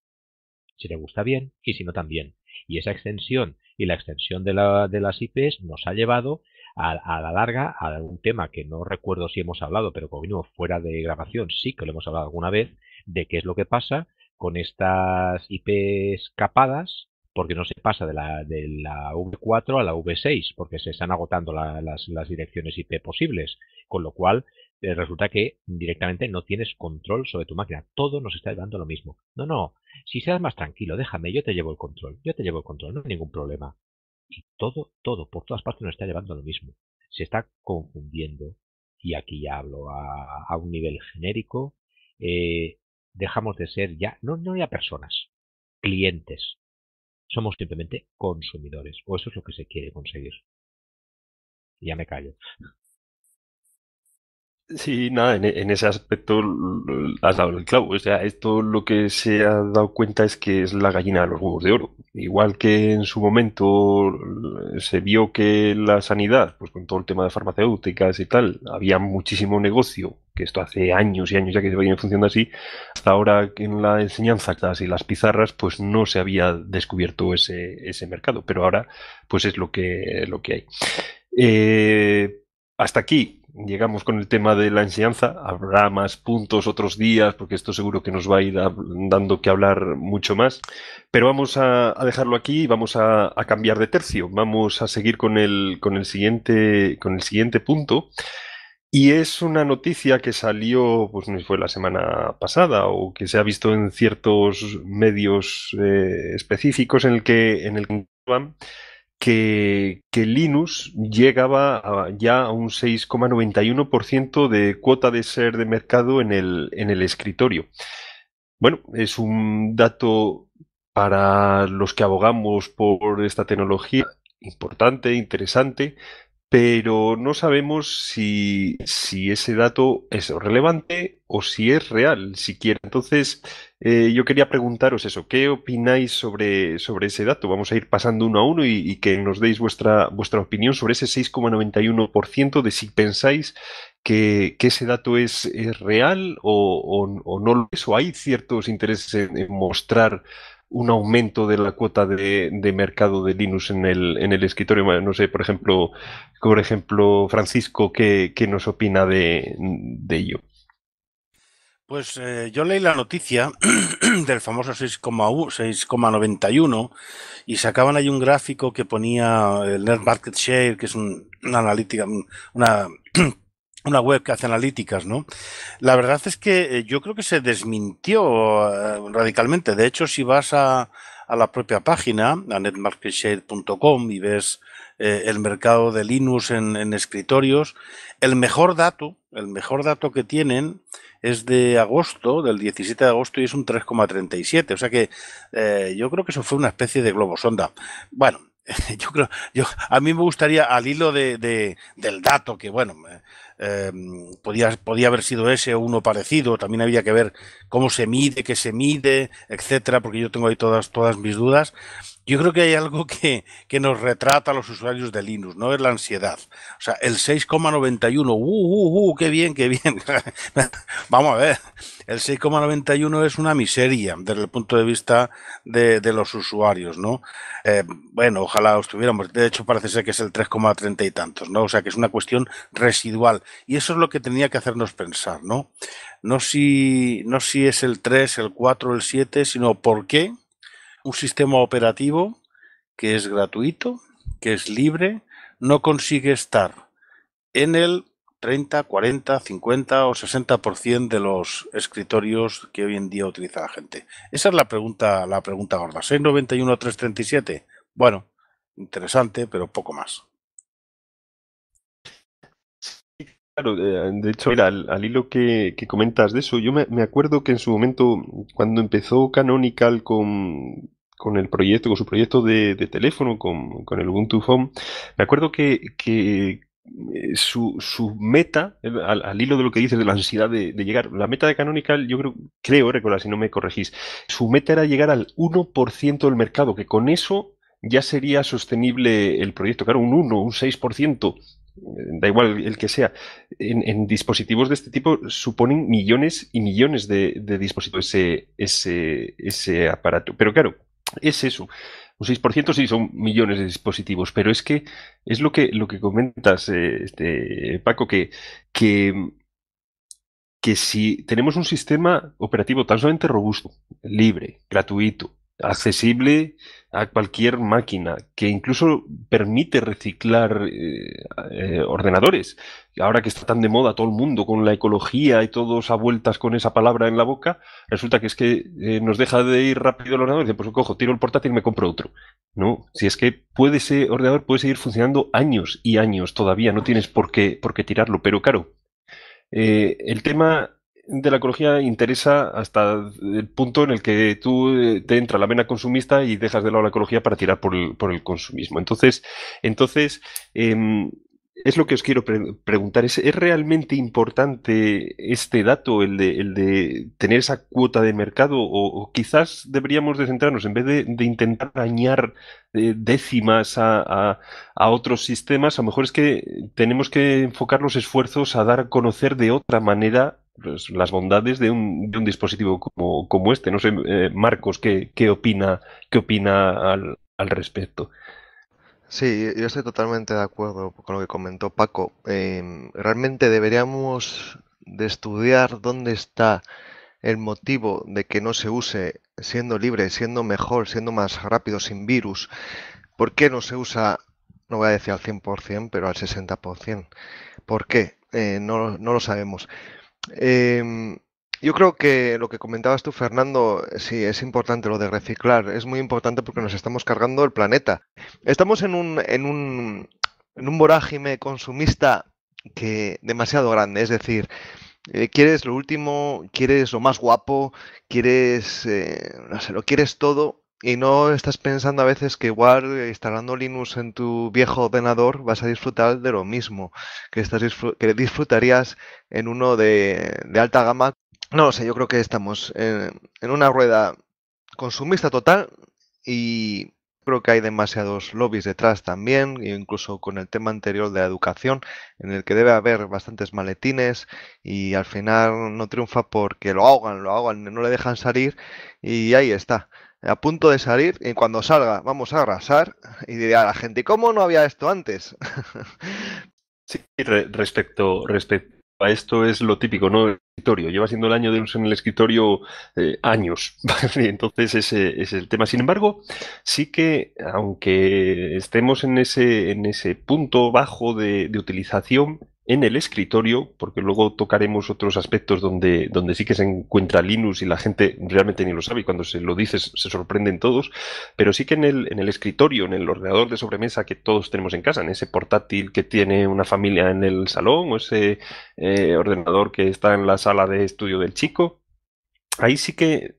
Si le gusta bien y si no también. Y esa extensión y la extensión de, las IPs nos ha llevado a, la larga a un tema que no recuerdo si hemos hablado, pero como vino fuera de grabación sí que lo hemos hablado alguna vez, de qué es lo que pasa con estas IPs capadas porque no se pasa de la, de la V4 a la V6, porque se están agotando las, las, direcciones IP posibles, con lo cual eh, resulta que directamente no tienes control sobre tu máquina. Todo nos está llevando lo mismo. No, no, si seas más tranquilo, déjame, yo te llevo el control, yo te llevo el control, no hay ningún problema. Y todo, todo, por todas partes nos está llevando a lo mismo. Se está confundiendo, y aquí ya hablo a, un nivel genérico, eh, dejamos de ser ya, no, no ya personas, clientes. Somos simplemente consumidores, o eso es lo que se quiere conseguir. ya me callo. Sí, nada, en, ese aspecto has dado el clavo. O sea, esto lo que se ha dado cuenta es que es la gallina de los huevos de oro. Igual que en su momento se vio que la sanidad, pues con todo el tema de farmacéuticas y tal, había muchísimo negocio, que esto hace años y años ya que se venía funcionando así, hasta ahora en la enseñanza y las pizarras, pues no se había descubierto ese, ese mercado, pero ahora pues es lo que, lo que hay. Eh, hasta aquí llegamos con el tema de la enseñanza. Habrá más puntos otros días, porque esto seguro que nos va a ir dando que hablar mucho más. Pero vamos a, dejarlo aquí y vamos a, cambiar de tercio. Vamos a seguir con el, con el, siguiente, con el siguiente punto. Y es una noticia que salió, pues no fue la semana pasada, o que se ha visto en ciertos medios eh, específicos en el que, en el que, Linux llegaba ya a un 6,91% de cuota de ser de mercado en el, en el escritorio. Bueno, es un dato para los que abogamos por esta tecnología importante, interesante, pero no sabemos si, ese dato es relevante o si es real siquiera. Entonces, eh, yo quería preguntaros eso, ¿qué opináis sobre, sobre, ese dato? Vamos a ir pasando uno a uno y, que nos deis vuestra, vuestra opinión sobre ese 6,91% de si pensáis que, ese dato es, real o, no lo es, o hay ciertos intereses en, mostrar un aumento de la cuota de, de mercado de Linux en el, en el escritorio. No sé, por ejemplo, por ejemplo, Francisco, ¿qué, nos opina de, ello? Pues eh, yo leí la noticia del famoso 6,91 y sacaban ahí un gráfico que ponía el Net Market Share, que es una analítica, una, una web que hace analíticas, ¿no? La verdad es que eh, yo creo que se desmintió eh, radicalmente. De hecho, si vas a, a la propia página, a netmarketshare.com y ves eh, el mercado de Linux en, escritorios. El mejor dato, el mejor dato que tienen es de agosto, del 17 de agosto, y es un 3,37. O sea que eh, yo creo que eso fue una especie de globo sonda. Bueno, yo creo, yo, a mí me gustaría, al hilo de, del dato, que bueno, em, podía, haber sido ese o uno parecido, también había que ver cómo se mide, qué se mide, etcétera, porque yo tengo ahí todas, todas mis dudas. Yo creo que hay algo que, nos retrata a los usuarios de Linux, no es la ansiedad. O sea, el 6,91, uh, uh, uh, qué bien, qué bien. Vamos a ver, el 6,91 es una miseria desde el punto de vista de, los usuarios, ¿no? Eh, bueno, ojalá estuviéramos. de hecho parece ser que es el 3,30 y tantos, ¿no? O sea, que es una cuestión residual. Y eso es lo que tenía que hacernos pensar, ¿no? No si, no si es el 3, el 4, el 7, sino por qué un sistema operativo que es gratuito, que es libre, no consigue estar en el 30, 40, 50 o 60% de los escritorios que hoy en día utiliza la gente. Esa es la pregunta, la pregunta gorda. 691 337. Bueno, interesante, pero poco más. Claro, eh, de hecho, mira, al, hilo que, comentas de eso, yo me, me, acuerdo que en su momento, cuando empezó Canonical con, con el proyecto, con su proyecto de, teléfono, con, el Ubuntu Phone, me acuerdo que, eh, su, meta, al, hilo de lo que dices de la ansiedad de, llegar, la meta de Canonical, yo creo, creo si no me corregís, su meta era llegar al 1% del mercado, que con eso ya sería sostenible el proyecto. Claro, un 1, un 6%, eh, da igual el que sea, en, en dispositivos de este tipo suponen millones y millones de, dispositivos ese, ese aparato. Pero claro, es eso. Un 6% sí son millones de dispositivos, pero es que es lo que, lo que comentas, eh, este, Paco, que, que, que si tenemos un sistema operativo tan solamente robusto, libre, gratuito, accesible a cualquier máquina, que incluso permite reciclar eh, eh, ordenadores. Ahora que está tan de moda todo el mundo con la ecología y todos a vueltas con esa palabra en la boca, resulta que es que eh, nos deja de ir rápido el ordenador y dice, pues cojo, tiro el portátil y me compro otro. No, si es que puede ese ordenador puede seguir funcionando años y años todavía, no tienes por qué, por qué tirarlo, pero claro, el tema de la ecología interesa hasta el punto en el que tú eh, te entra la vena consumista y dejas de lado la ecología para tirar por el, consumismo. Entonces, entonces em, es lo que os quiero preguntar. ¿Es, realmente importante este dato, el de, tener esa cuota de mercado? ¿O, quizás deberíamos de centrarnos, en vez de, intentar dañar eh, décimas a, a, otros sistemas, a lo mejor es que tenemos que enfocar los esfuerzos a dar a conocer de otra manera pues, las bondades de un, dispositivo como, este. No sé, eh, Marcos, ¿qué, ¿qué, opina, qué opina al, al, respecto? Sí, yo estoy totalmente de acuerdo con lo que comentó Paco. Em, realmente deberíamos de estudiar dónde está el motivo de que no se use siendo libre, siendo mejor, siendo más rápido, sin virus. ¿Por qué no se usa, no voy a decir al 100%, pero al 60%? ¿Por qué? Eh, no, no lo sabemos. Em, yo creo que lo que comentabas tú, Fernando, sí, es importante lo de reciclar. Es muy importante porque nos estamos cargando el planeta. Estamos en un, en un, en un vorágine consumista que demasiado grande. Es decir, eh, quieres lo último, quieres lo más guapo, quieres, eh, no sé, lo quieres todo y no estás pensando a veces que igual eh, instalando Linux en tu viejo ordenador vas a disfrutar de lo mismo que, estás disfrutarías en uno de, de alta gama. No lo sé, yo creo que estamos en, en una rueda consumista total y creo que hay demasiados lobbies detrás también, incluso con el tema anterior de la educación, en el que debe haber bastantes maletines y al final no triunfa porque lo ahogan, lo ahogan, no le dejan salir y ahí está a punto de salir y cuando salga vamos a arrasar y diré a la gente, ¿cómo no había esto antes? Sí, respecto, respecto a esto es lo típico, ¿no? El escritorio. Lleva siendo el año de uso en el escritorio eh, años. Entonces ese es el tema. Sin embargo, sí que aunque estemos en ese, en ese punto bajo de utilización, en el escritorio, porque luego tocaremos otros aspectos donde, donde sí que se encuentra Linux y la gente realmente ni lo sabe y cuando se lo dices se sorprenden todos, pero sí que en el, en el escritorio, en el ordenador de sobremesa que todos tenemos en casa, en ese portátil que tiene una familia en el salón o ese eh, ordenador que está en la sala de estudio del chico, ahí sí que...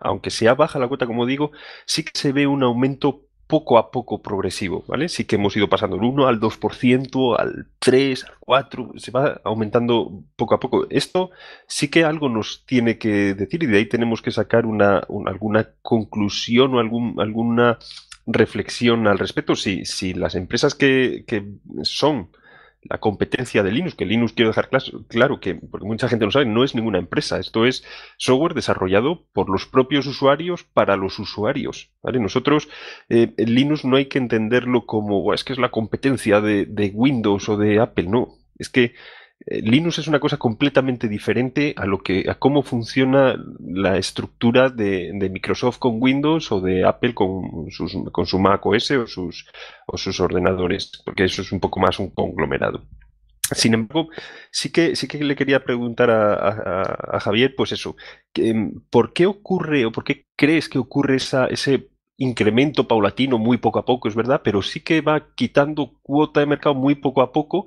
Aunque sea baja la cuota, como digo, sí que se ve un aumento poco a poco progresivo, ¿vale? Sí que hemos ido pasando del 1 al 2%, al 3, al 4, se va aumentando poco a poco. Esto sí que algo nos tiene que decir y de ahí tenemos que sacar alguna conclusión o algún, alguna reflexión al respecto. Si, si las empresas que, que son la competencia de Linux, que Linux quiero dejar claro que, porque mucha gente no sabe, no es ninguna empresa, esto es software desarrollado por los propios usuarios para los usuarios. ¿vale? Nosotros, eh, Linux no hay que entenderlo como, es que es la competencia de, de Windows o de Apple, no, es que eh, Linux es una cosa completamente diferente a lo que a cómo funciona la estructura de, Microsoft con Windows o de Apple con, con su Mac OS o sus, o sus ordenadores, porque eso es un poco más un conglomerado. Sin embargo, sí que, sí que le quería preguntar a, Javier, pues eso, em, ¿por qué ocurre o por qué crees que ocurre ese incremento paulatino muy poco a poco, es verdad, pero sí que va quitando cuota de mercado muy poco a poco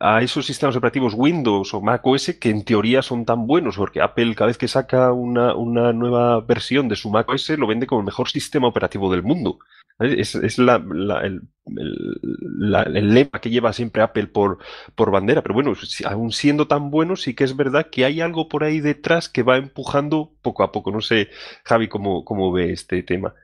a esos sistemas operativos Windows o Mac OS que en teoría son tan buenos, porque Apple cada vez que saca una, una nueva versión de su Mac OS lo vende como el mejor sistema operativo del mundo. ¿Eh? Es, la, el, lema que lleva siempre Apple por, por bandera, pero bueno, aún siendo tan bueno, sí que es verdad que hay algo por ahí detrás que va empujando poco a poco. No sé, Javi, cómo, cómo ve este tema.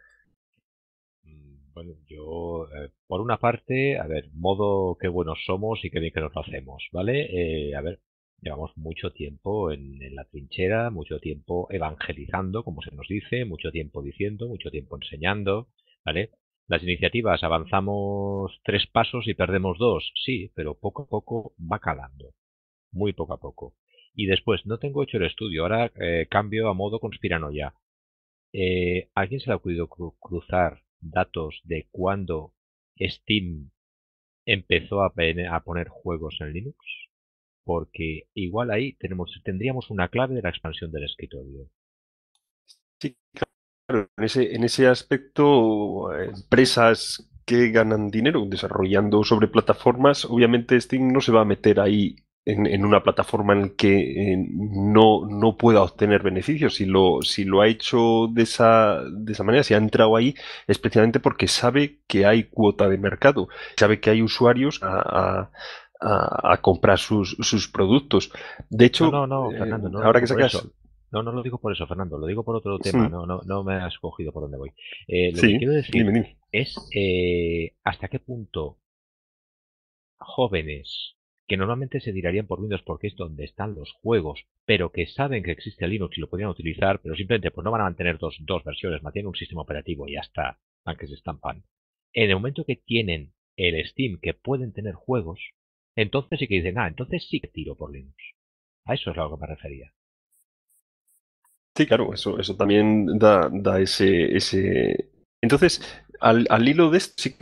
Eh, por una parte, a ver, modo qué buenos somos y qué bien que nos lo hacemos, ¿vale? Eh, a ver, llevamos mucho tiempo en, la trinchera, mucho tiempo evangelizando, como se nos dice, mucho tiempo diciendo, mucho tiempo enseñando, ¿vale? Las iniciativas avanzamos tres pasos y perdemos dos, sí, pero poco a poco va calando, muy poco a poco. Y después, no tengo hecho el estudio, ahora eh, cambio a modo conspiranoia. Eh, ¿A se le ha podido cruzar datos de cuando Steam empezó a, poner juegos en Linux? Porque igual ahí tenemos, tendríamos una clave de la expansión del escritorio. Sí, claro. ese, en ese aspecto, eh, empresas que ganan dinero desarrollando sobre plataformas, obviamente Steam no se va a meter ahí en, una plataforma en que eh, no, no, pueda obtener beneficios. Si lo, si lo ha hecho de esa, de esa manera, si ha entrado ahí, especialmente porque sabe que hay cuota de mercado, sabe que hay usuarios a, comprar sus, sus, productos. De hecho, no, no, eh, Fernando, no ahora que sacas... No, no lo digo por eso, Fernando, lo digo por otro tema, no, no, no me has cogido por dónde voy. Eh, lo que quiero decir es hasta qué punto jóvenes que normalmente se tirarían por Windows porque es donde están los juegos, pero que saben que existe Linux y lo podrían utilizar, pero simplemente pues no van a mantener dos, dos versiones, mantienen un sistema operativo y ya está, aunque se estampan. En el momento que tienen el Steam, que pueden tener juegos, entonces sí que dicen, ah, entonces sí que tiro por Linux. A eso es a lo que me refería. Sí, claro, eso, eso también da, da ese, ese... Entonces, al, hilo de esto, sí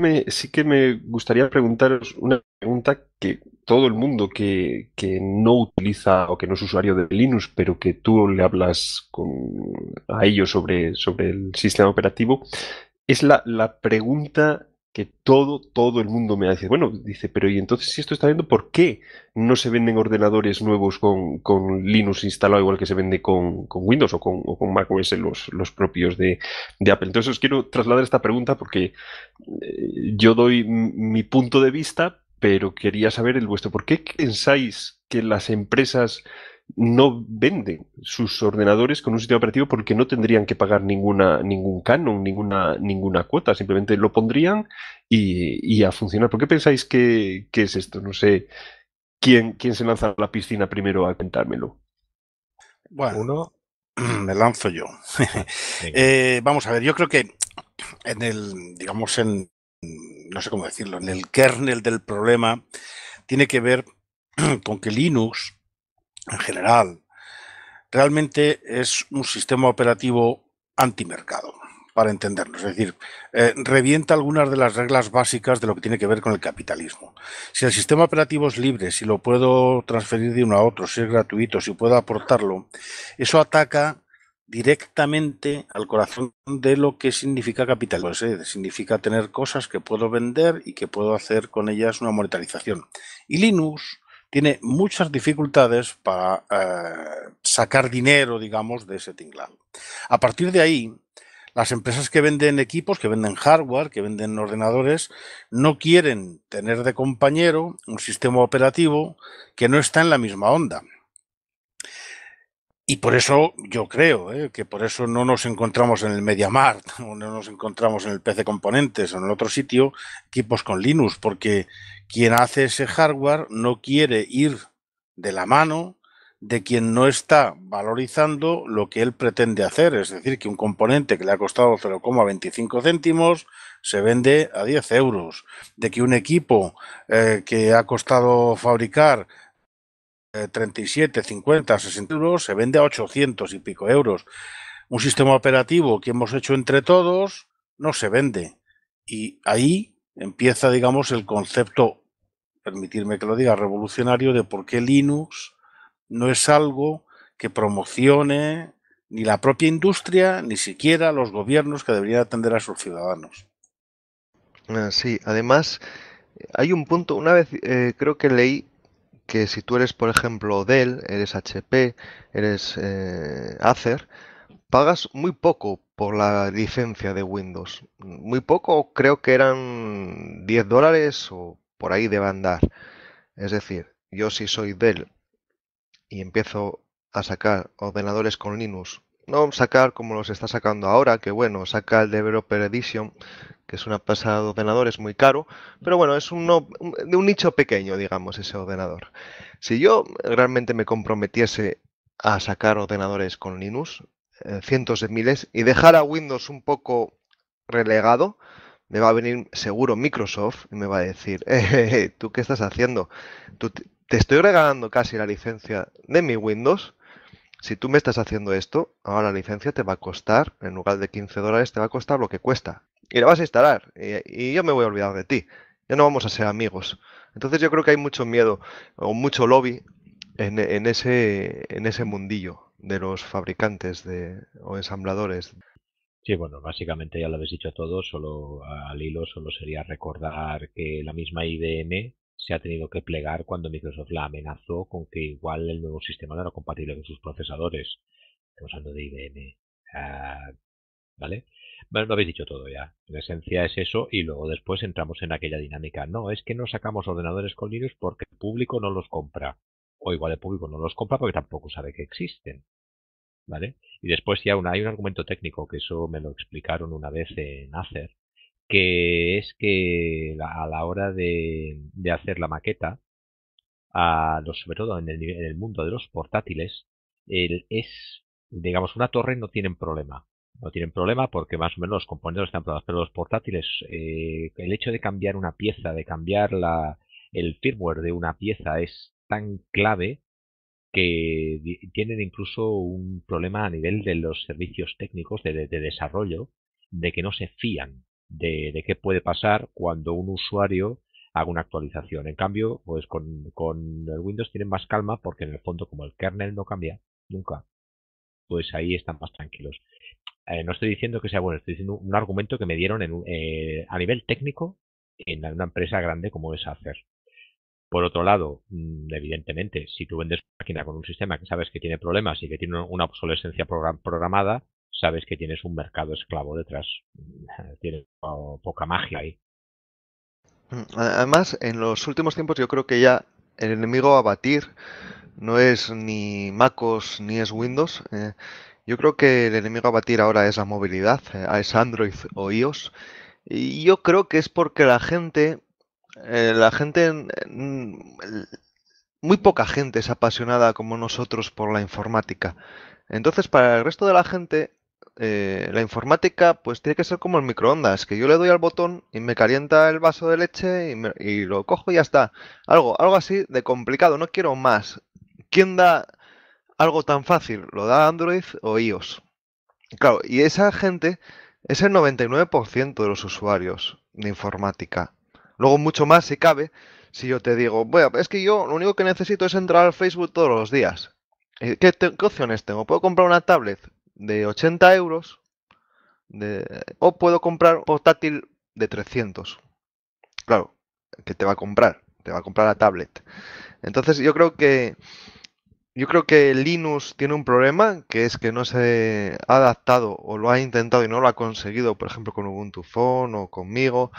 que, me, gustaría preguntaros una pregunta que todo el mundo que, no utiliza o que no es usuario de Linux, pero que tú le hablas a ellos sobre, el sistema operativo, es la pregunta que todo, todo el mundo me dice, bueno, dice, pero y entonces si esto está viendo, ¿por qué no se venden ordenadores nuevos con, Linux instalado igual que se vende con, Windows o con, Mac OS los, propios de, de, Apple? Entonces os quiero trasladar esta pregunta porque eh, yo doy mi punto de vista, pero quería saber el vuestro. ¿Por qué pensáis que las empresas no venden sus ordenadores con un sistema operativo porque no tendrían que pagar ninguna, ningún canon, ninguna, ninguna cuota, simplemente lo pondrían y, a funcionar. ¿Por qué pensáis que, es esto? No sé, ¿quién, ¿quién se lanza a la piscina primero a contármelo? Bueno, uno me lanzo yo. Eh, vamos a ver, yo creo que en el, digamos, en, no sé cómo decirlo, en el kernel del problema tiene que ver con que Linux en general. Realmente es un sistema operativo antimercado, para entendernos. Es decir, eh, revienta algunas de las reglas básicas de lo que tiene que ver con el capitalismo. Si el sistema operativo es libre, si lo puedo transferir de uno a otro, si es gratuito, si puedo aportarlo, eso ataca directamente al corazón de lo que significa capital. Pues, eh, significa tener cosas que puedo vender y que puedo hacer con ellas una monetarización. Y Linux tiene muchas dificultades para eh, sacar dinero, digamos, de ese tinglado. A partir de ahí, las empresas que venden equipos, que venden hardware, que venden ordenadores, no quieren tener de compañero un sistema operativo que no está en la misma onda. Y por eso yo creo ¿eh? que por eso no nos encontramos en el MediaMart o no nos encontramos en el PC Componentes o en el otro sitio equipos con Linux, porque quien hace ese hardware no quiere ir de la mano de quien no está valorizando lo que él pretende hacer. Es decir, que un componente que le ha costado 0,25 céntimos se vende a 10 euros, de que un equipo eh, que ha costado fabricar 37, 50, 60 euros, se vende a 800 y pico euros. Un sistema operativo que hemos hecho entre todos no se vende. Y ahí empieza, digamos, el concepto, permitirme que lo diga, revolucionario de por qué Linux no es algo que promocione ni la propia industria, ni siquiera los gobiernos que deberían atender a sus ciudadanos. Ah, sí, además, hay un punto, una vez eh, creo que leí que si tú eres, por ejemplo, Dell, eres HP, eres eh, Acer, pagas muy poco por la licencia de Windows. Muy poco, creo que eran 10 dólares o por ahí debe andar. Es decir, yo si soy Dell y empiezo a sacar ordenadores con Linux no sacar como los está sacando ahora, que bueno, saca el Developer Edition, que es una pasada de ordenadores, muy caro, pero bueno, es de un nicho pequeño, digamos, ese ordenador. Si yo realmente me comprometiese a sacar ordenadores con Linux, eh, cientos de miles, y dejar a Windows un poco relegado, me va a venir seguro Microsoft y me va a decir, eh, eh, eh, ¿tú qué estás haciendo? te estoy regalando casi la licencia de mi Windows si tú me estás haciendo esto, ahora la licencia te va a costar, en lugar de 15 dólares, te va a costar lo que cuesta. Y la vas a instalar. Y, yo me voy a olvidar de ti. Ya no vamos a ser amigos. Entonces yo creo que hay mucho miedo o mucho lobby en, en ese, en ese mundillo de los fabricantes de, o ensambladores. Sí, bueno, básicamente ya lo habéis dicho todo, solo al hilo solo sería recordar que la misma IBM se ha tenido que plegar cuando Microsoft la amenazó con que igual el nuevo sistema no era compatible con sus procesadores. Estamos hablando de IBM. Ah, ¿Vale? Bueno, lo habéis dicho todo ya. En esencia es eso y luego después entramos en aquella dinámica. No, es que no sacamos ordenadores con Linux porque el público no los compra. O igual el público no los compra porque tampoco sabe que existen. ¿Vale? Y después ya hay un argumento técnico que eso me lo explicaron una vez en Acer que es que a la hora de, hacer la maqueta, a sobre todo en el, mundo de los portátiles, es, digamos, una torre no tienen problema. No tienen problema porque más o menos los componentes están probados, pero los portátiles, eh, el hecho de cambiar una pieza, de cambiar la, el firmware de una pieza es tan clave que tienen incluso un problema a nivel de los servicios técnicos de desarrollo de que no se fían de, qué puede pasar cuando un usuario haga una actualización. En cambio, pues con, el Windows tienen más calma porque en el fondo como el kernel no cambia nunca, pues ahí están más tranquilos. Eh, no estoy diciendo que sea bueno, estoy diciendo un argumento que me dieron en, eh, a nivel técnico en una empresa grande como es hacer. Por otro lado, mm, evidentemente, si tú vendes una máquina con un sistema que sabes que tiene problemas y que tiene una obsolescencia programada, sabes que tienes un mercado esclavo detrás. Tienes poca magia ahí. Mm, además, en los últimos tiempos yo creo que ya el enemigo a batir no es ni MacOS ni es Windows. Eh. yo creo que el enemigo a batir ahora es la movilidad, eh, es Android o iOS. Y yo creo que es porque la gente, eh, la gente, mm, muy poca gente es apasionada como nosotros por la informática. Entonces, para el resto de la gente, eh, la informática pues tiene que ser como el microondas, que yo le doy al botón y me calienta el vaso de leche y, lo cojo y ya está. Algo, algo así de complicado, no quiero más. ¿Quién da algo tan fácil? ¿Lo da Android o iOS? Claro, y esa gente es el 99% de los usuarios de informática. Luego mucho más si cabe, si yo te digo, bueno, es que yo lo único que necesito es entrar al Facebook todos los días. Eh, ¿Qué, qué opciones tengo? ¿Puedo comprar una tablet? de 80 euros o puedo comprar un portátil de 300. Claro, que te va a comprar, te va a comprar la tablet. Entonces yo creo que yo creo que Linux tiene un problema, que es que no se ha adaptado o lo ha intentado y no lo ha conseguido, por ejemplo, con Ubuntu Phone o conmigo.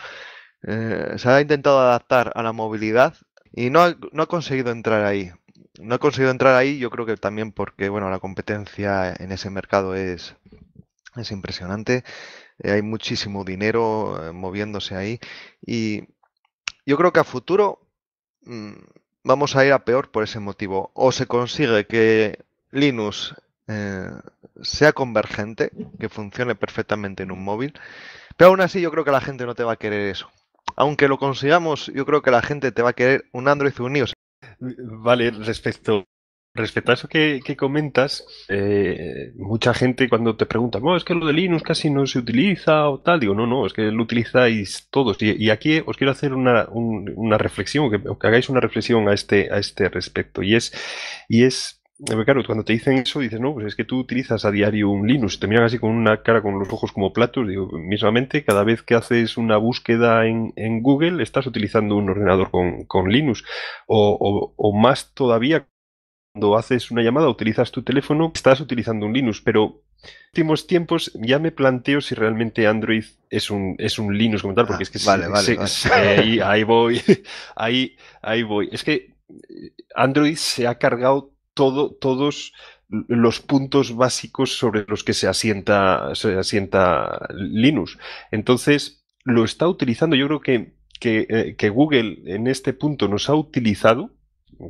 Eh, se ha intentado adaptar a la movilidad y no no ha conseguido entrar ahí no he conseguido entrar ahí, yo creo que también porque bueno, la competencia en ese mercado es, es impresionante. Eh, hay muchísimo dinero eh, moviéndose ahí. Y yo creo que a futuro mm, vamos a ir a peor por ese motivo. O se consigue que Linux eh, sea convergente, que funcione perfectamente en un móvil. Pero aún así yo creo que la gente no te va a querer eso. Aunque lo consigamos, yo creo que la gente te va a querer un Android y un Vale, respecto, a eso que, comentas, eh, mucha gente cuando te pregunta, no, es que lo de Linux casi no se utiliza o tal, digo, no, no, es que lo utilizáis todos. Y, aquí os quiero hacer una, reflexión, que, hagáis una reflexión a este, a este respecto. Y es, y es claro, cuando te dicen eso, dices, no, pues es que tú utilizas a diario un Linux. Te miran así con una cara con los ojos como platos. Digo, mismamente, cada vez que haces una búsqueda en, Google, estás utilizando un ordenador con, Linux. O, más todavía, cuando haces una llamada, utilizas tu teléfono, estás utilizando un Linux. Pero en últimos tiempos ya me planteo si realmente Android es un, es un Linux como tal, porque ah, es que ahí, voy, ahí voy. Es que eh, Android se ha cargado todo, todos los puntos básicos sobre los que se asienta, se asienta Linux. Entonces, lo está utilizando, yo creo que, eh, que, Google en este punto nos ha utilizado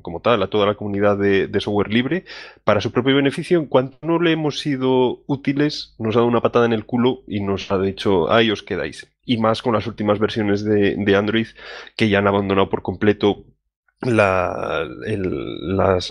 como tal a toda la comunidad de, de, software libre para su propio beneficio. En cuanto no le hemos sido útiles, nos ha dado una patada en el culo y nos ha dicho, ahí os quedáis. Y más con las últimas versiones de, de Android que ya han abandonado por completo la,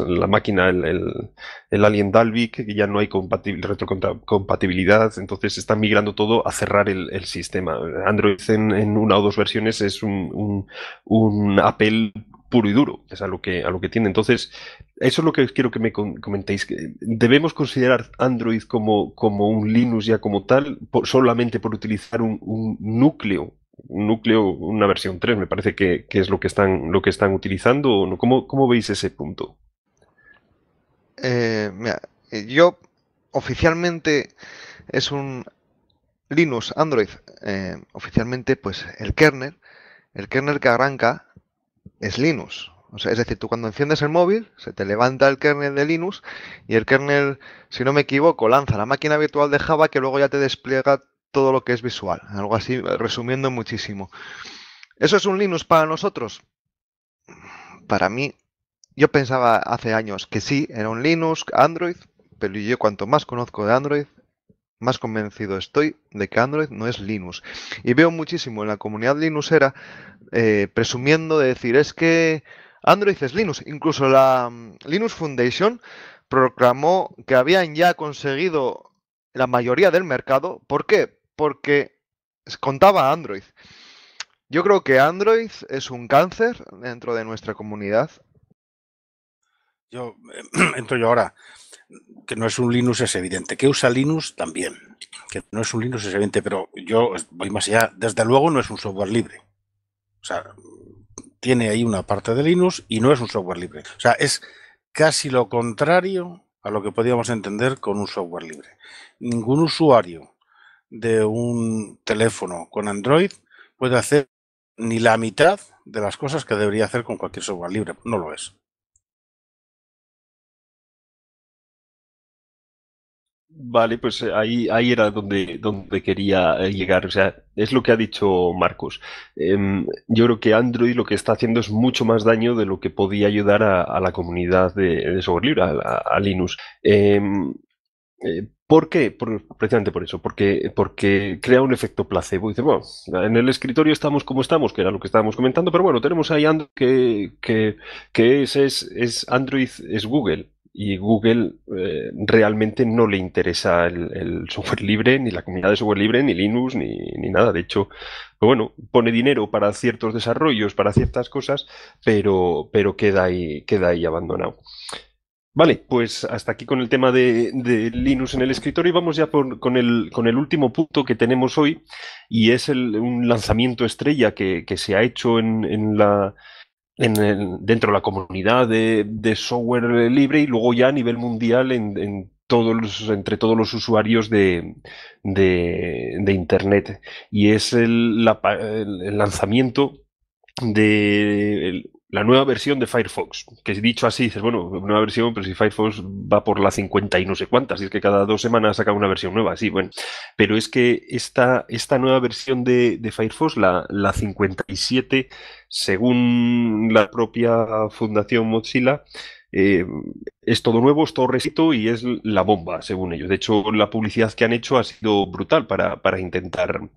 la máquina, el, el, Alien Dalvik, que ya no hay retrocompatibilidad, entonces está migrando todo a cerrar el, sistema. Android en, una o dos versiones es un, un, un Apple puro y duro, es a lo que, a lo que tiene Entonces, eso es lo que quiero que me comentéis. ¿Debemos considerar Android como, como un Linux ya como tal, por, solamente por utilizar un, un núcleo núcleo, una versión 3, me parece que, es lo que están, lo que están utilizando. ¿Cómo, cómo veis ese punto? Eh, eh, yo oficialmente es un Linux, Android, eh, oficialmente pues el kernel, el kernel que arranca es Linux. es decir, tú cuando enciendes el móvil, se te levanta el kernel de Linux y el kernel, si no me equivoco, lanza la máquina virtual de Java que luego ya te despliega todo lo que es visual. Algo así, resumiendo muchísimo. ¿Eso es un Linux para nosotros? Para mí, yo pensaba hace años que sí, era un Linux, Android, pero yo cuanto más conozco de Android, más convencido estoy de que Android no es Linux. Y veo muchísimo en la comunidad Linuxera eh, presumiendo de decir es que Android es Linux. Incluso la mm, Linux Foundation proclamó que habían ya conseguido la mayoría del mercado. ¿Por qué? porque contaba Android. Yo creo que Android es un cáncer dentro de nuestra comunidad. Yo entro yo ahora. Que no es un Linux es evidente. Que usa Linux también. Que no es un Linux es evidente, pero yo voy más allá. Desde luego no es un software libre. O sea, tiene ahí una parte de Linux y no es un software libre. O sea, es casi lo contrario a lo que podíamos entender con un software libre. Ningún usuario de un teléfono con Android puede hacer ni la mitad de las cosas que debería hacer con cualquier software libre. No lo es. Vale, pues eh, ahí, ahí era donde, donde quería eh, llegar. O sea, es lo que ha dicho Marcos. Em, yo creo que Android lo que está haciendo es mucho más daño de lo que podía ayudar a, la comunidad de, software libre, a, Linux. Em, eh, ¿Por qué? precisamente por eso, porque, porque crea un efecto placebo. Dice, bueno, en el escritorio estamos como estamos, que era lo que estábamos comentando, pero bueno, tenemos ahí Android que, que, es, Android, es Google. Y Google eh, realmente no le interesa el, software libre, ni la comunidad de software libre, ni Linux, ni, nada. De hecho, pues bueno, pone dinero para ciertos desarrollos, para ciertas cosas, pero, pero queda, ahí, queda ahí abandonado. Vale, pues hasta aquí con el tema de, Linux en el escritorio y vamos ya con, el, con, el, último punto que tenemos hoy y es el, un lanzamiento estrella que, se ha hecho en, la, en el, dentro de la comunidad de, software libre y luego ya a nivel mundial en, todos entre todos los usuarios de, de Internet. Y es el, lanzamiento de la nueva versión de Firefox, que dicho así, dices, bueno, nueva versión, pero si Firefox va por la 50 y no sé cuántas, y es que cada dos semanas saca una versión nueva, sí, bueno, pero es que esta, esta nueva versión de, Firefox, la, la 57, según la propia fundación Mozilla, eh, es todo nuevo, es todo y es la bomba, según ellos. De hecho, la publicidad que han hecho ha sido brutal para, para intentar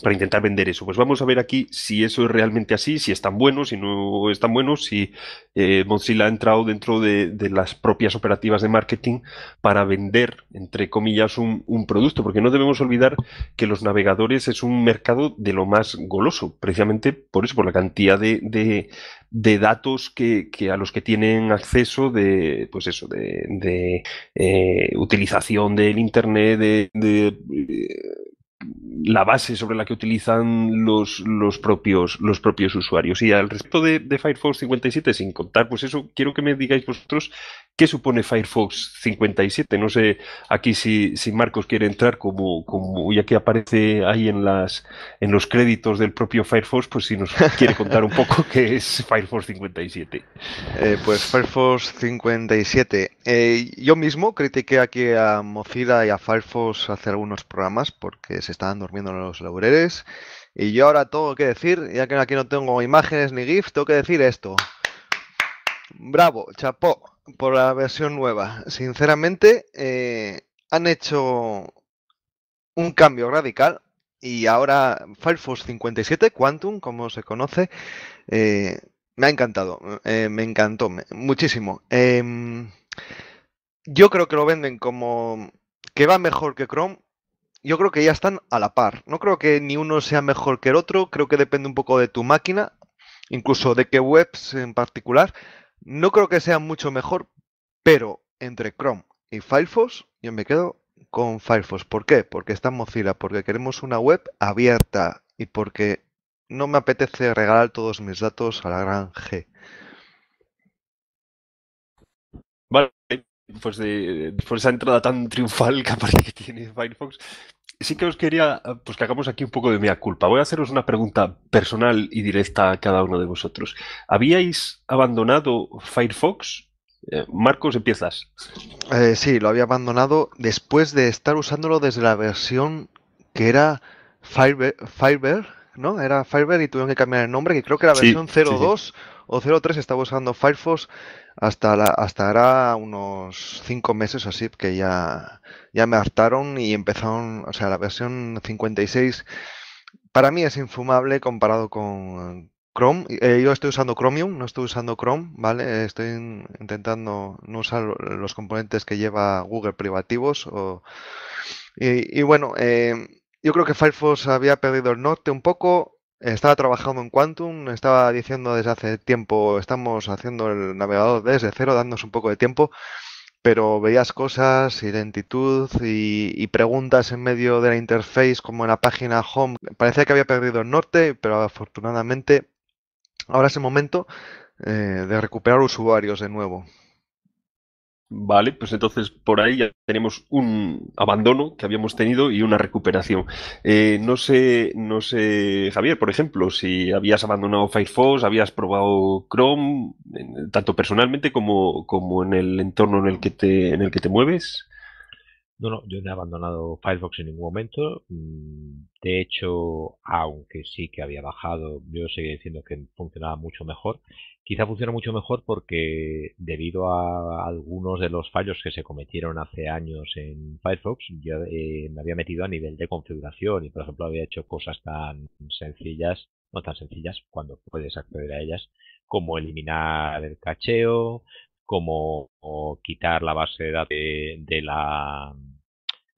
para intentar vender eso. Pues vamos a ver aquí si eso es realmente así, si están buenos, si no están buenos, si eh, Mozilla ha entrado dentro de, las propias operativas de marketing para vender, entre comillas, un, producto, porque no debemos olvidar que los navegadores es un mercado de lo más goloso, precisamente por eso, por la cantidad de, datos que, a los que tienen acceso de, pues eso, de, eh, utilización del Internet, de eh, la base sobre la que utilizan los, los, propios, los propios usuarios. Y al respecto de, de Firefox 57, sin contar, pues eso quiero que me digáis vosotros ¿Qué supone Firefox 57? No sé aquí si, Marcos quiere entrar, como, como ya que aparece ahí en, las, en los créditos del propio Firefox, pues si nos quiere contar un poco qué es Firefox 57. Eh, pues Firefox 57. Eh, yo mismo critiqué aquí a Mozilla y a Firefox hacer algunos programas porque se estaban durmiendo los laureles. Y yo ahora tengo que decir, ya que aquí no tengo imágenes ni GIF, tengo que decir esto. Bravo, chapó por la versión nueva. Sinceramente, eh, han hecho un cambio radical y ahora Firefox 57 Quantum, como se conoce, eh, me ha encantado, eh, me encantó muchísimo. Em, yo creo que lo venden como que va mejor que Chrome. Yo creo que ya están a la par. No creo que ni uno sea mejor que el otro. Creo que depende un poco de tu máquina, incluso de qué webs en particular. No creo que sea mucho mejor, pero entre Chrome y Firefox yo me quedo con Firefox. ¿Por qué? Porque está en Mozilla, porque queremos una web abierta y porque no me apetece regalar todos mis datos a la gran G. Vale, pues eh, por esa entrada tan triunfal que que tiene Firefox, sí que os quería, pues que hagamos aquí un poco de mea culpa. Voy a haceros una pregunta personal y directa a cada uno de vosotros. ¿Habíais abandonado Firefox? Eh, Marcos, empiezas. Eh, sí, lo había abandonado después de estar usándolo desde la versión que era Firebird, ¿no? Era Firebird y tuvieron que cambiar el nombre, que creo que era la versión 02 o 03 estaba usando Firefox hasta, la, hasta ahora unos 5 meses o así, que ya, ya me hartaron y empezaron, o sea, la versión 56 para mí es infumable comparado con Chrome. Eh, yo estoy usando Chromium, no estoy usando Chrome, ¿vale? Estoy intentando no usar los componentes que lleva Google privativos. Y, bueno, eh, yo creo que Firefox había perdido el norte un poco. Estaba trabajando en Quantum, estaba diciendo desde hace tiempo, estamos haciendo el navegador desde cero, dándonos un poco de tiempo, pero veías cosas, identidad y, preguntas en medio de la interface, como en la página home. Parecía que había perdido el norte, pero afortunadamente ahora es el momento eh, de recuperar usuarios de nuevo. Vale, pues entonces por ahí ya tenemos un abandono que habíamos tenido y una recuperación. Eh, no sé, no sé, Javier, por ejemplo, si habías abandonado Firefox, habías probado Chrome, tanto personalmente como, en el entorno en el que te, en el que te mueves. No, no, yo no he abandonado Firefox en ningún momento. Mm, de hecho, aunque sí que había bajado, yo seguía diciendo que funcionaba mucho mejor. Quizá funciona mucho mejor porque debido a algunos de los fallos que se cometieron hace años en Firefox, yo eh, me había metido a nivel de configuración y, por ejemplo, había hecho cosas tan sencillas, no tan sencillas cuando puedes acceder a ellas, como eliminar el cacheo, como quitar la base de datos de la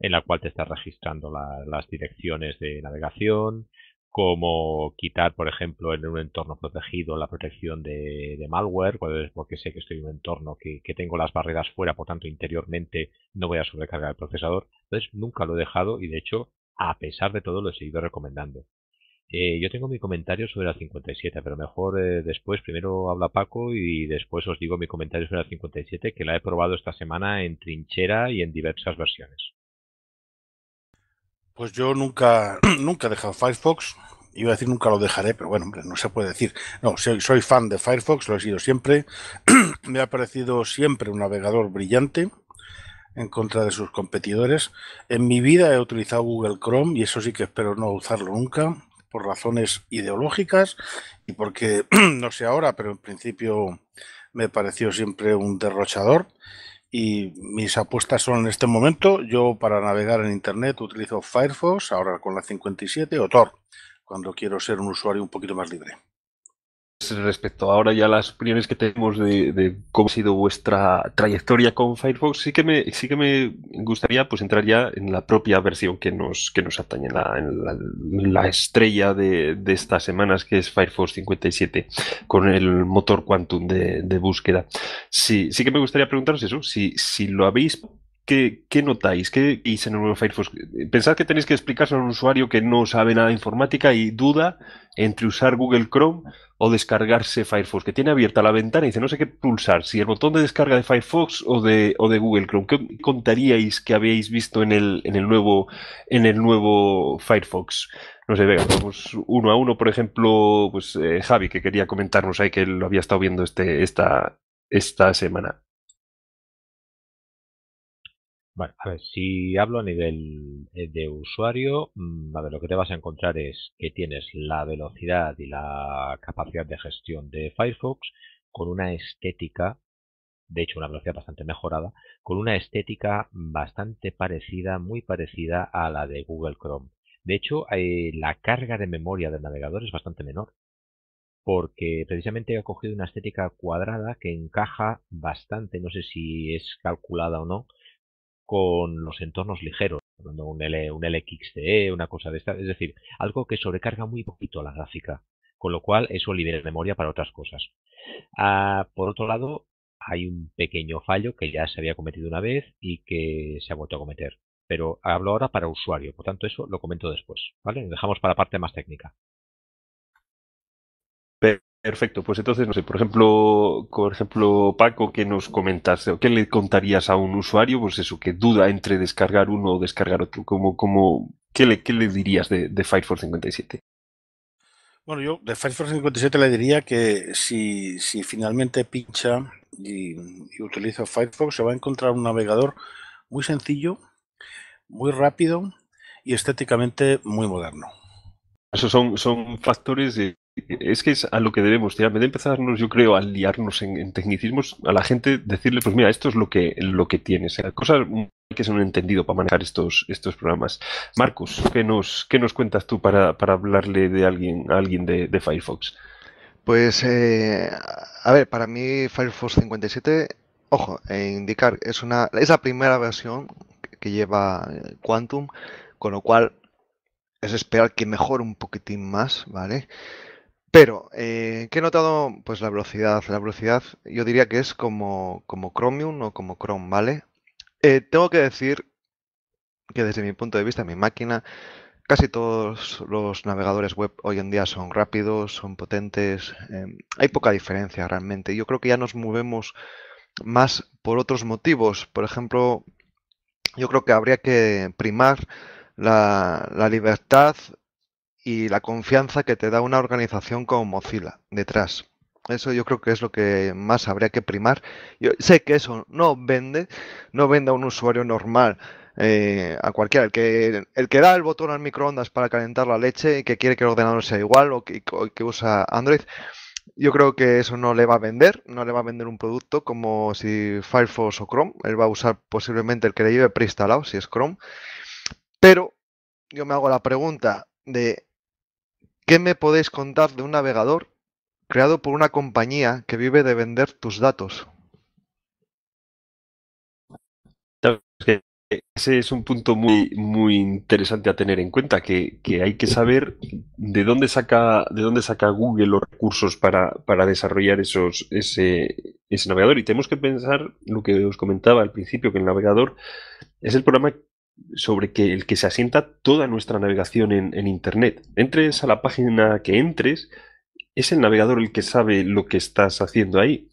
en la cual te estás registrando las direcciones de navegación, cómo quitar, por ejemplo, en un entorno protegido la protección de, de malware, porque sé que estoy en un entorno que, tengo las barreras fuera, por tanto interiormente no voy a sobrecargar el procesador. Entonces nunca lo he dejado y de hecho, a pesar de todo, lo he seguido recomendando. Eh, yo tengo mi comentario sobre la 57, pero mejor eh, después, primero habla Paco y después os digo mi comentario sobre la 57, que la he probado esta semana en trinchera y en diversas versiones. Pues yo nunca, nunca he dejado Firefox. Iba a decir nunca lo dejaré, pero bueno, hombre, no se puede decir. No, soy, soy fan de Firefox, lo he sido siempre. Me ha parecido siempre un navegador brillante en contra de sus competidores. En mi vida he utilizado Google Chrome y eso sí que espero no usarlo nunca por razones ideológicas y porque, no sé ahora, pero en principio me pareció siempre un derrochador y mis apuestas son en este momento, yo para navegar en Internet utilizo Firefox, ahora con la 57, o Tor, cuando quiero ser un usuario un poquito más libre respecto ahora ya a las opiniones que tenemos de, cómo ha sido vuestra trayectoria con Firefox, sí que me, sí que me gustaría pues entrar ya en la propia versión que nos, que nos atañe, la, la, estrella de, estas semanas, que es Firefox 57, con el motor Quantum de, búsqueda. Sí, sí que me gustaría preguntaros eso, si, si lo habéis ¿Qué, notáis? ¿Qué hice en el Nuevo Firefox? Pensad que tenéis que explicarse a un usuario que no sabe nada de informática y duda entre usar Google Chrome o descargarse Firefox, que tiene abierta la ventana y dice no sé qué pulsar, si el botón de descarga de Firefox o de, o de Google Chrome. ¿Qué contaríais que habéis visto en el, en el, nuevo, en el nuevo Firefox? No sé, vamos uno a uno, por ejemplo, pues eh, Javi, que quería comentarnos ahí que lo había estado viendo este, esta, esta semana. Bueno, a ver, si hablo a nivel eh, de usuario, mm, lo que te vas a encontrar es que tienes la velocidad y la capacidad de gestión de Firefox con una estética, de hecho una velocidad bastante mejorada, con una estética bastante parecida, muy parecida a la de Google Chrome. De hecho, eh, la carga de memoria del navegador es bastante menor, porque precisamente ha cogido una estética cuadrada que encaja bastante, no sé si es calculada o no, con los entornos ligeros, un, L, un una cosa de esta, es decir, algo que sobrecarga muy poquito la gráfica, con lo cual eso libera memoria para otras cosas. Ah, por otro lado, hay un pequeño fallo que ya se había cometido una vez y que se ha vuelto a cometer, pero hablo ahora para usuario, por tanto eso lo comento después, ¿vale? dejamos para la parte más técnica. Perfecto, pues entonces, no sé, por ejemplo, por ejemplo, Paco, ¿qué nos comentas? ¿Qué le contarías a un usuario? Pues eso, que duda entre descargar uno o descargar otro. Como, qué, le, qué le dirías de, Firefox 57? Bueno, yo de Firefox 57 le diría que si, si finalmente pincha y, utiliza Firefox, se va a encontrar un navegador muy sencillo, muy rápido y estéticamente muy moderno. Eso son, son factores es que es a lo que debemos tirar. de empezarnos, yo creo, a liarnos en, tecnicismos, a la gente decirle, pues mira, esto es lo que, lo que tienes. Cosas que un entendido para manejar estos, estos programas. Marcos, ¿qué nos, qué nos cuentas tú para, hablarle de alguien, a alguien de, Firefox? Pues, eh, a ver, para mí Firefox 57, ojo, eh, indicar, es, una, es la primera versión que lleva Quantum, con lo cual es esperar que mejore un poquitín más, ¿vale? Pero, eh, ¿qué he notado? Pues la velocidad. La velocidad yo diría que es como, como Chromium o como Chrome, ¿vale? Eh, tengo que decir que desde mi punto de vista, mi máquina, casi todos los navegadores web hoy en día son rápidos, son potentes. Em, hay poca diferencia realmente. Yo creo que ya nos movemos más por otros motivos. Por ejemplo, yo creo que habría que primar la, libertad y la confianza que te da una organización como Mozilla detrás. Eso yo creo que es lo que más habría que primar. Yo sé que eso no vende, no vende a un usuario normal, eh, a cualquiera. El que, el que da el botón al microondas para calentar la leche y que quiere que el ordenador sea igual o que, o que usa Android, yo creo que eso no le va a vender, no le va a vender un producto como si Firefox o Chrome. Él va a usar posiblemente el que le lleve preinstalado, si es Chrome. Pero yo me hago la pregunta de ¿qué me podéis contar de un navegador creado por una compañía que vive de vender tus datos? Ese es un punto muy, muy interesante a tener en cuenta, que, hay que saber de dónde saca, de dónde saca Google los recursos para, desarrollar esos, ese, ese navegador. Y tenemos que pensar lo que os comentaba al principio, que el navegador es el programa sobre que el que se asienta toda nuestra navegación en, Internet. Entres a la página que entres, es el navegador el que sabe lo que estás haciendo ahí.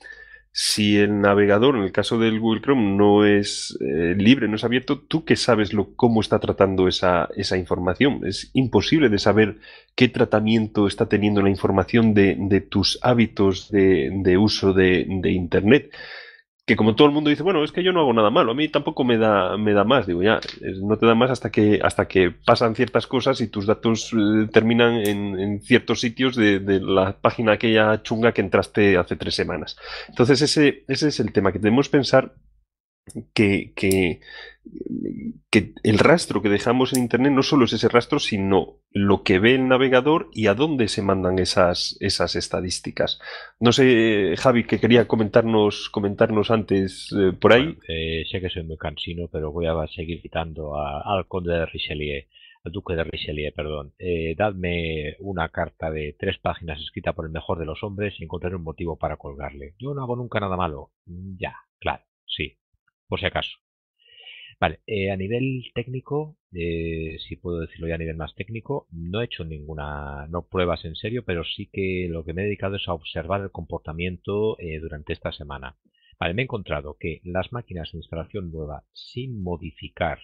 Si el navegador, en el caso del Google Chrome, no es eh, libre, no es abierto, tú que sabes lo, cómo está tratando esa, información. Es imposible de saber qué tratamiento está teniendo la información de, tus hábitos de, uso de Internet que como todo el mundo dice, bueno, es que yo no hago nada malo, a mí tampoco me da, me da más, digo, ya, no te da más hasta que, hasta que pasan ciertas cosas y tus datos eh, terminan en, ciertos sitios de, la página aquella chunga que entraste hace tres semanas. Entonces, ese, ese es el tema, que debemos pensar que que el rastro que dejamos en Internet no solo es ese rastro, sino lo que ve el navegador y a dónde se mandan esas, esas estadísticas. No sé, Javi, que quería comentarnos, comentarnos antes eh, por ahí. Eh, sé que soy muy cansino, pero voy a seguir citando a, al conde de Richelieu, al duque de Richelieu, perdón. Eh, dadme una carta de tres páginas escrita por el mejor de los hombres y encontraré un motivo para colgarle. Yo no hago nunca nada malo. Ya, claro, sí, por si acaso. Vale, eh, a nivel técnico, eh, si puedo decirlo ya a nivel más técnico, no he hecho ninguna, no pruebas en serio, pero sí que lo que me he dedicado es a observar el comportamiento eh, durante esta semana. Vale, me he encontrado que las máquinas de instalación nueva sin modificar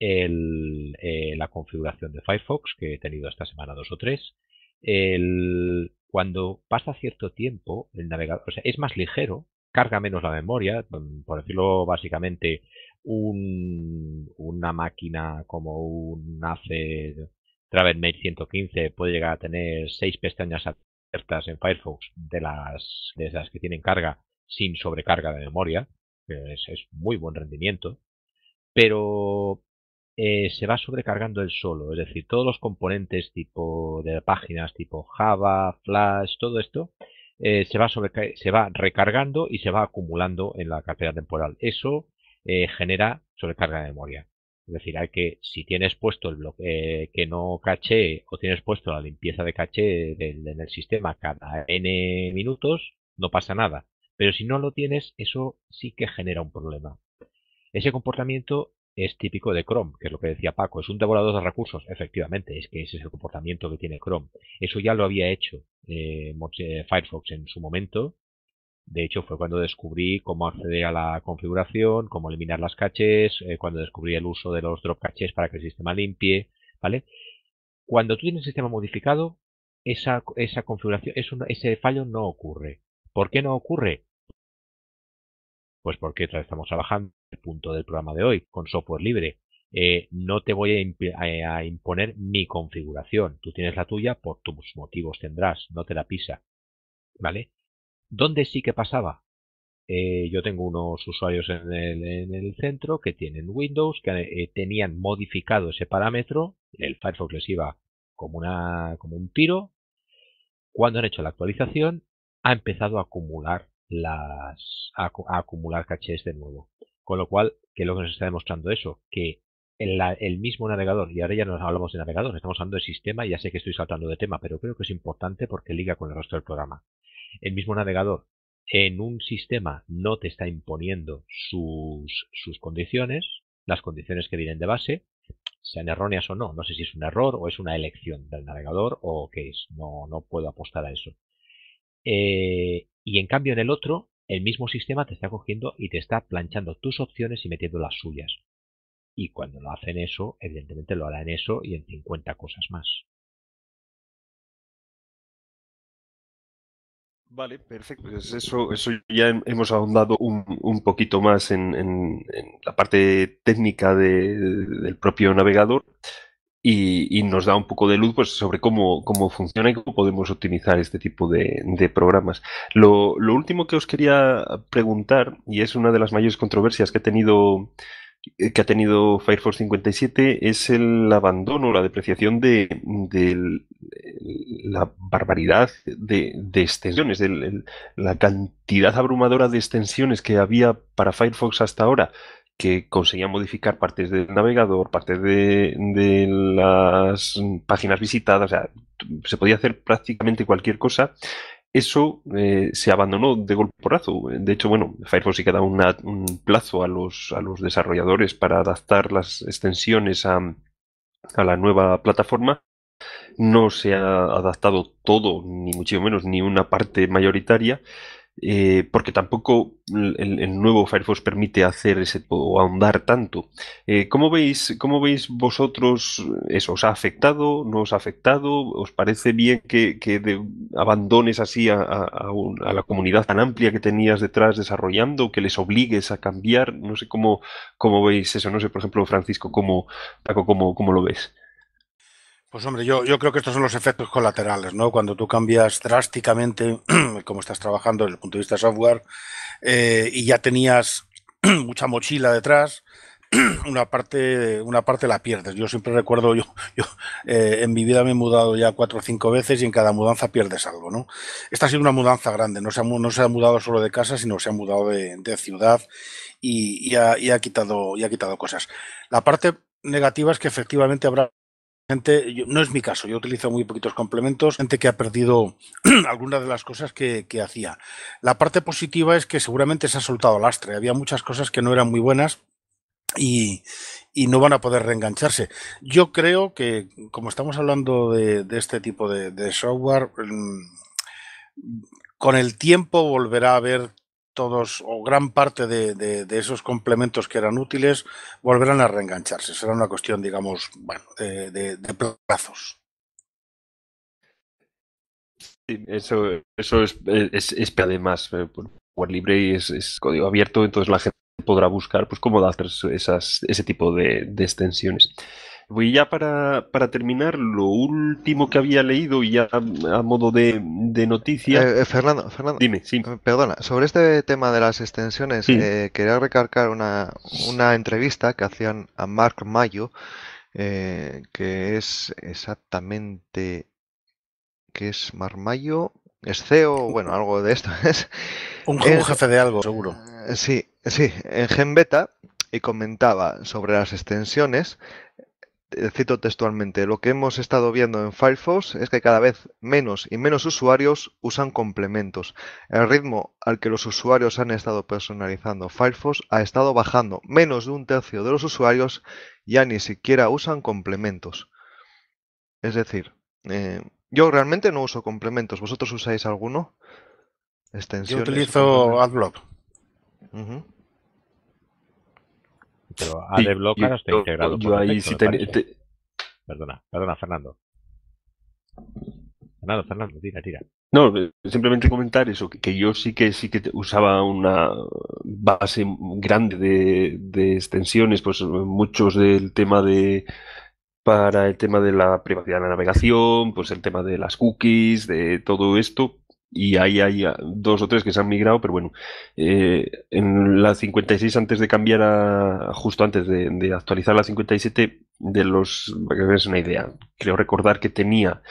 la configuración de Firefox, que he tenido esta semana dos o tres, cuando pasa cierto tiempo, el navegador, o sea, es más ligero, carga menos la memoria, mm, por decirlo básicamente, una máquina como un Acer Travelmate 115 puede llegar a tener seis pestañas abiertas en Firefox de las, de las que tienen carga sin sobrecarga de memoria, es, muy buen rendimiento, pero eh, se va sobrecargando el solo, es decir, todos los componentes tipo de páginas tipo Java, Flash, todo esto eh, se, va se va recargando y se va acumulando en la carpeta temporal. Eso eh, genera sobrecarga de memoria. Es decir, hay que, si tienes puesto el bloque eh, que no caché o tienes puesto la limpieza de caché en el sistema cada n minutos, no pasa nada. Pero si no lo tienes, eso sí que genera un problema. Ese comportamiento es típico de Chrome, que es lo que decía Paco, es un devorador de recursos, efectivamente, es que ese es el comportamiento que tiene Chrome. Eso ya lo había hecho eh, Firefox en su momento de hecho, fue cuando descubrí cómo acceder a la configuración, cómo eliminar las cachés, eh, cuando descubrí el uso de los drop para que el sistema limpie, ¿vale? Cuando tú tienes el sistema modificado, esa, configuración, ese fallo no ocurre. ¿Por qué no ocurre? Pues porque estamos trabajando el punto del programa de hoy con software libre. Eh, no te voy a imponer mi configuración. Tú tienes la tuya, por tus motivos tendrás, no te la pisa. ¿Vale? ¿Dónde sí que pasaba? Eh, yo tengo unos usuarios en el, centro que tienen Windows, que eh, tenían modificado ese parámetro, el Firefox les iba como, como un tiro. Cuando han hecho la actualización, ha empezado a acumular las a, acumular cachés de nuevo. Con lo cual, que es lo que nos está demostrando eso, que el, el mismo navegador, y ahora ya no hablamos de navegador, estamos hablando de sistema, ya sé que estoy saltando de tema, pero creo que es importante porque liga con el resto del programa el mismo navegador en un sistema no te está imponiendo sus, sus condiciones, las condiciones que vienen de base, sean erróneas o no. No sé si es un error o es una elección del navegador o qué es. No, no puedo apostar a eso. Eh, y en cambio en el otro, el mismo sistema te está cogiendo y te está planchando tus opciones y metiendo las suyas. Y cuando lo hacen eso, evidentemente lo hará en eso y en 50 cosas más. Vale, perfecto. Pues eso, eso ya hemos ahondado un, poquito más en, la parte técnica del propio navegador y, nos da un poco de luz pues, sobre cómo, funciona y cómo podemos optimizar este tipo de, programas. Lo, lo, último que os quería preguntar, y es una de las mayores controversias que he tenido eh, que ha tenido Firefox 57 es el abandono, la depreciación de, eh, la barbaridad de, extensiones, de, la cantidad abrumadora de extensiones que había para Firefox hasta ahora, que conseguía modificar partes del navegador, partes de, las páginas visitadas, o sea, se podía hacer prácticamente cualquier cosa eso eh, se abandonó de golpe porazo. De hecho, bueno, Firefox sí que da un plazo a los, a los desarrolladores para adaptar las extensiones a, a la nueva plataforma. No se ha adaptado todo, ni mucho menos, ni una parte mayoritaria, eh, porque tampoco el, nuevo Firefox permite hacer ese ahondar tanto. Eh, ¿cómo, veis, ¿Cómo veis vosotros eso? ¿Os ha afectado? ¿No os ha afectado? ¿Os parece bien que, abandones así a, la comunidad tan amplia que tenías detrás desarrollando, que les obligues a cambiar? No sé cómo, cómo veis eso. No sé, por ejemplo, Francisco, cómo, cómo, cómo lo ves. Pues hombre, yo, yo creo que estos son los efectos colaterales, ¿no? Cuando tú cambias drásticamente cómo estás trabajando desde el punto de vista de software eh, y ya tenías mucha mochila detrás, una parte, una parte la pierdes. Yo siempre recuerdo, yo, yo eh, en mi vida me he mudado ya cuatro o cinco veces y en cada mudanza pierdes algo, ¿no? Esta ha sido una mudanza grande, no se ha, no se ha mudado solo de casa, sino se ha mudado de, ciudad y, ha, quitado, y ha quitado cosas. La parte negativa es que efectivamente habrá gente, no es mi caso, yo utilizo muy poquitos complementos, gente que ha perdido algunas de las cosas que, hacía. La parte positiva es que seguramente se ha soltado lastre, había muchas cosas que no eran muy buenas. Y, no van a poder reengancharse. Yo creo que, como estamos hablando de, este tipo de, de software, mm, con el tiempo volverá a haber todos o gran parte de, esos complementos que eran útiles volverán a reengancharse. Será una cuestión, digamos, bueno, de, plazos. eso, eso es, es, además eh, web libre y es, código abierto, entonces la gente podrá buscar pues cómo hacer esas, ese tipo de, extensiones. Voy ya para, terminar, lo último que había leído y ya a, modo de, noticia. Eh, eh, Fernando, eh, Perdona, sobre este tema de las extensiones, quería recargar una, una, entrevista que hacían a Mark Mayo, que es exactamente. que es Mark Mayo? Es CEO, bueno, algo de esto es. Un, jefe de algo, seguro. Sí, sí, en Gen Beta y comentaba sobre las extensiones eh, cito textualmente, lo que hemos estado viendo en Firefox es que cada vez menos y menos usuarios usan complementos. El ritmo al que los usuarios han estado personalizando Firefox ha estado bajando. Menos de un tercio de los usuarios ya ni siquiera usan complementos. Es decir, eh, yo realmente no uso complementos. ¿Vosotros usáis alguno? Extensiones. Yo utilizo AdBlock pero adblocker está integrado. Yo, ahí Perdona, perdona, Fernando. Fernando, Fernando, tira, tira. No, eh, simplemente comentar eso, que, yo sí que sí que usaba una base grande de, de extensiones, pues muchos del tema de para el tema de la privacidad de la navegación, pues el tema de las cookies, de todo esto, y ahí hay ah, dos o tres que se han migrado, pero bueno, eh, en la 56 antes de cambiar a, justo antes de, actualizar la 57, de los, para que veas una idea, creo recordar que tenía,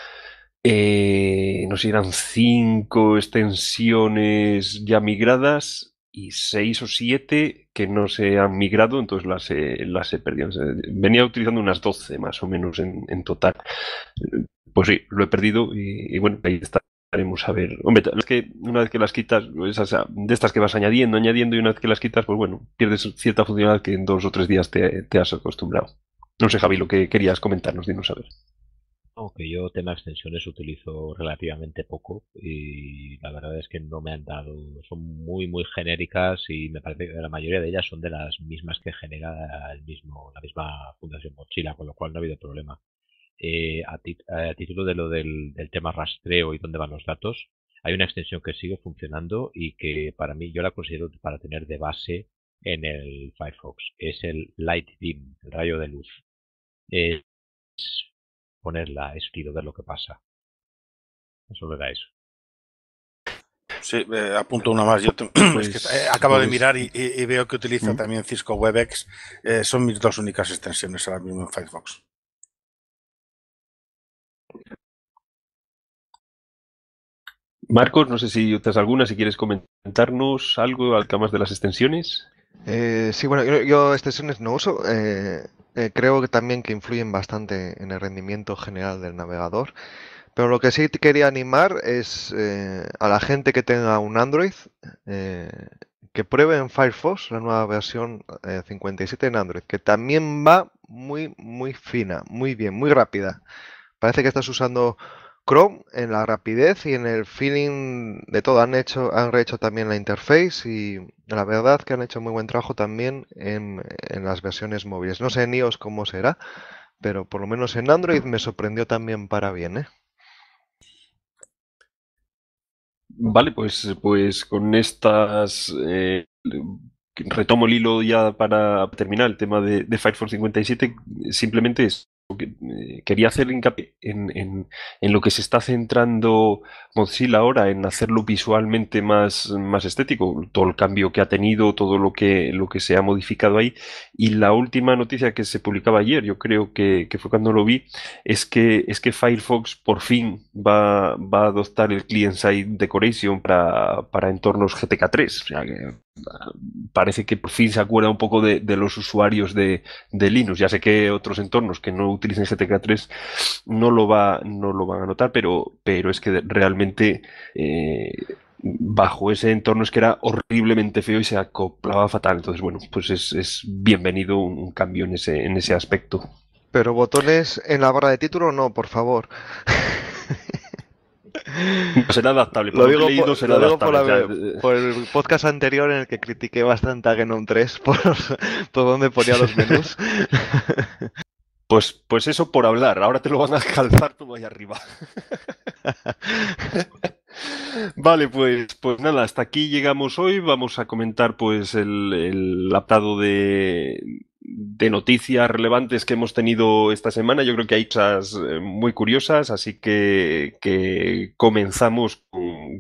eh, no sé, eran cinco extensiones ya migradas y seis o siete que no se han migrado, entonces las, he, las he perdido. venía utilizando unas 12 más o menos en, total. Pues sí, lo he perdido y bueno, ahí está a Hombre, es que una vez que las quitas, de estas que vas añadiendo, añadiendo, y una vez que las quitas, pues bueno, pierdes cierta funcionalidad que en dos o tres días te, has acostumbrado. No sé, Javi, lo que querías comentarnos, dinos a ver. Aunque yo tema extensiones utilizo relativamente poco y la verdad es que no me han dado. Son muy, muy genéricas y me parece que la mayoría de ellas son de las mismas que genera el mismo, la misma Fundación Mochila, con lo cual no ha habido problema. Eh, a, título de lo del, tema rastreo y dónde van los datos, hay una extensión que sigue funcionando y que para mí yo la considero para tener de base en el Firefox. Es el Light Beam, el rayo de luz. Es ponerla, es ver lo que pasa. Eso me da eso. Sí, eh, apunto una más. Yo eh, pues, acabo de pues, mirar y, veo que utiliza ¿Mm? también Cisco WebEx. son mis dos únicas extensiones ahora mismo en Firefox. Marcos, no sé si otras alguna, si quieres comentarnos algo al tema de las extensiones. Eh, sí, bueno, yo, extensiones no uso. Eh, eh, creo que también que influyen bastante en el rendimiento general del navegador. Pero lo que sí quería animar es a la gente que tenga un Android que pruebe en Firefox la nueva versión 57 en Android, que también va muy, muy fina, muy bien, muy rápida. Parece que estás usando Chrome en la rapidez y en el feeling de todo. Han hecho, han rehecho también la interface y la verdad que han hecho muy buen trabajo también en, las versiones móviles. No sé en iOS cómo será, pero por lo menos en Android me sorprendió también para bien, ¿eh? Vale, pues, pues con estas eh, retomo el hilo ya para terminar el tema de, de Firefox 57. Simplemente es eh, quería hacer hincapié en, lo que se está centrando Mozilla ahora, en hacerlo visualmente más, más estético, todo el cambio que ha tenido, todo lo que, lo que se ha modificado ahí. Y la última noticia que se publicaba ayer, yo creo que, fue cuando lo vi, es que, es que Firefox por fin va, a adoptar el client-side decoration para, para entornos GTK3. O parece que por pues, fin se acuerda un poco de, los usuarios de, Linux. Ya sé que otros entornos que no utilicen GTK3 no lo, va, no lo van a notar, pero, pero es que realmente eh, bajo ese entorno es que era horriblemente feo y se acoplaba fatal. Entonces, bueno, pues es, bienvenido un, un cambio en ese, en ese aspecto. Pero botones en la barra de título no, por favor. No será adaptable. Por lo, digo, por, el podcast anterior en el que critiqué bastante a Genome 3 por, donde ponía los menús. Pues, pues eso por hablar. Ahora te lo van a calzar tú ahí arriba. Vale, pues, pues nada, hasta aquí llegamos hoy. Vamos a comentar pues el, el de, de noticias relevantes que hemos tenido esta semana. Yo creo que hay cosas eh, muy curiosas, así que, comenzamos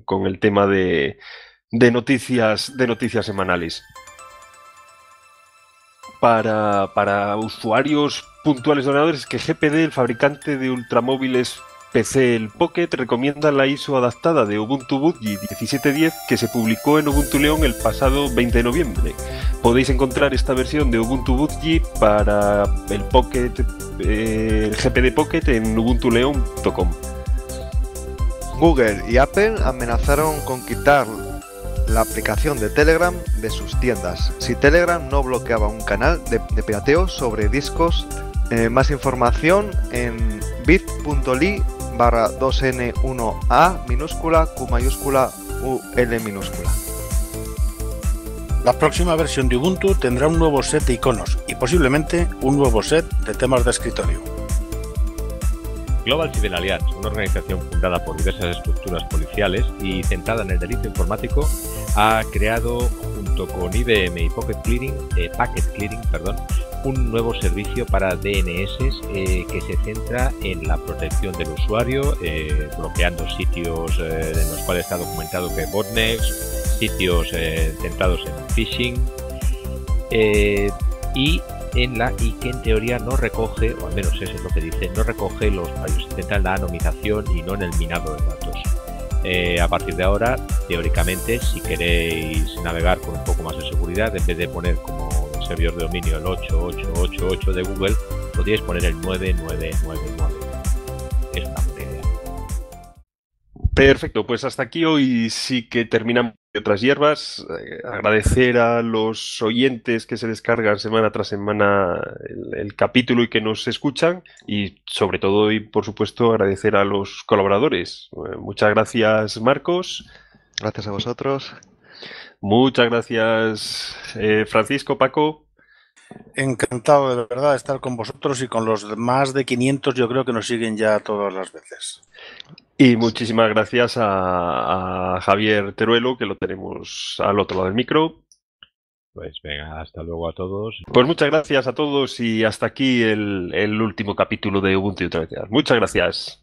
con, el tema de, noticias, de noticias semanales. Para, para usuarios puntuales donadores, que GPD, el fabricante de ultramóviles PC el Pocket recomienda la ISO adaptada de Ubuntu Budgie 17.10 que se publicó en Ubuntu León el pasado 20 de noviembre. Podéis encontrar esta versión de Ubuntu Budgie para el Pocket, eh, GPD Pocket en ubuntuleón.com. Google y Apple amenazaron con quitar la aplicación de Telegram de sus tiendas si Telegram no bloqueaba un canal de, de sobre discos. Eh, más información en bit.ly barra 2N1A minúscula Q mayúscula UL minúscula. La próxima versión de Ubuntu tendrá un nuevo set de iconos y posiblemente un nuevo set de temas de escritorio. Global Civil Alliance, una organización fundada por diversas estructuras policiales y centrada en el delito informático, ha creado junto con IBM y Pocket Clearing, eh, Packet Clearing, perdón, un nuevo servicio para DNS eh, que se centra en la protección del usuario, eh, bloqueando sitios eh, en los cuales está documentado que botnets, sitios eh, centrados en phishing y en la y que en teoría no recoge, o al menos eso es lo que dice, no recoge los fallos, centra en la anonimización y no en el minado de datos. a partir de ahora, teóricamente, si queréis navegar con un poco más de seguridad, en vez de poner como servidor de dominio, el 8888 de Google, podríais poner el 9999. Es una Perfecto, pues hasta aquí hoy sí que terminamos otras hierbas. Eh, agradecer a los oyentes que se descargan semana tras semana el, capítulo y que nos escuchan. Y sobre todo, y por supuesto, agradecer a los colaboradores. Eh, muchas gracias, Marcos. Gracias a vosotros. Muchas gracias, eh, Francisco, Paco. Encantado de verdad de estar con vosotros y con los más de 500 yo creo que nos siguen ya todas las veces. Y muchísimas gracias a, Javier Teruelo, que lo tenemos al otro lado del micro. Pues venga, hasta luego a todos. Pues muchas gracias a todos y hasta aquí el, último capítulo de Ubuntu y otra Muchas gracias.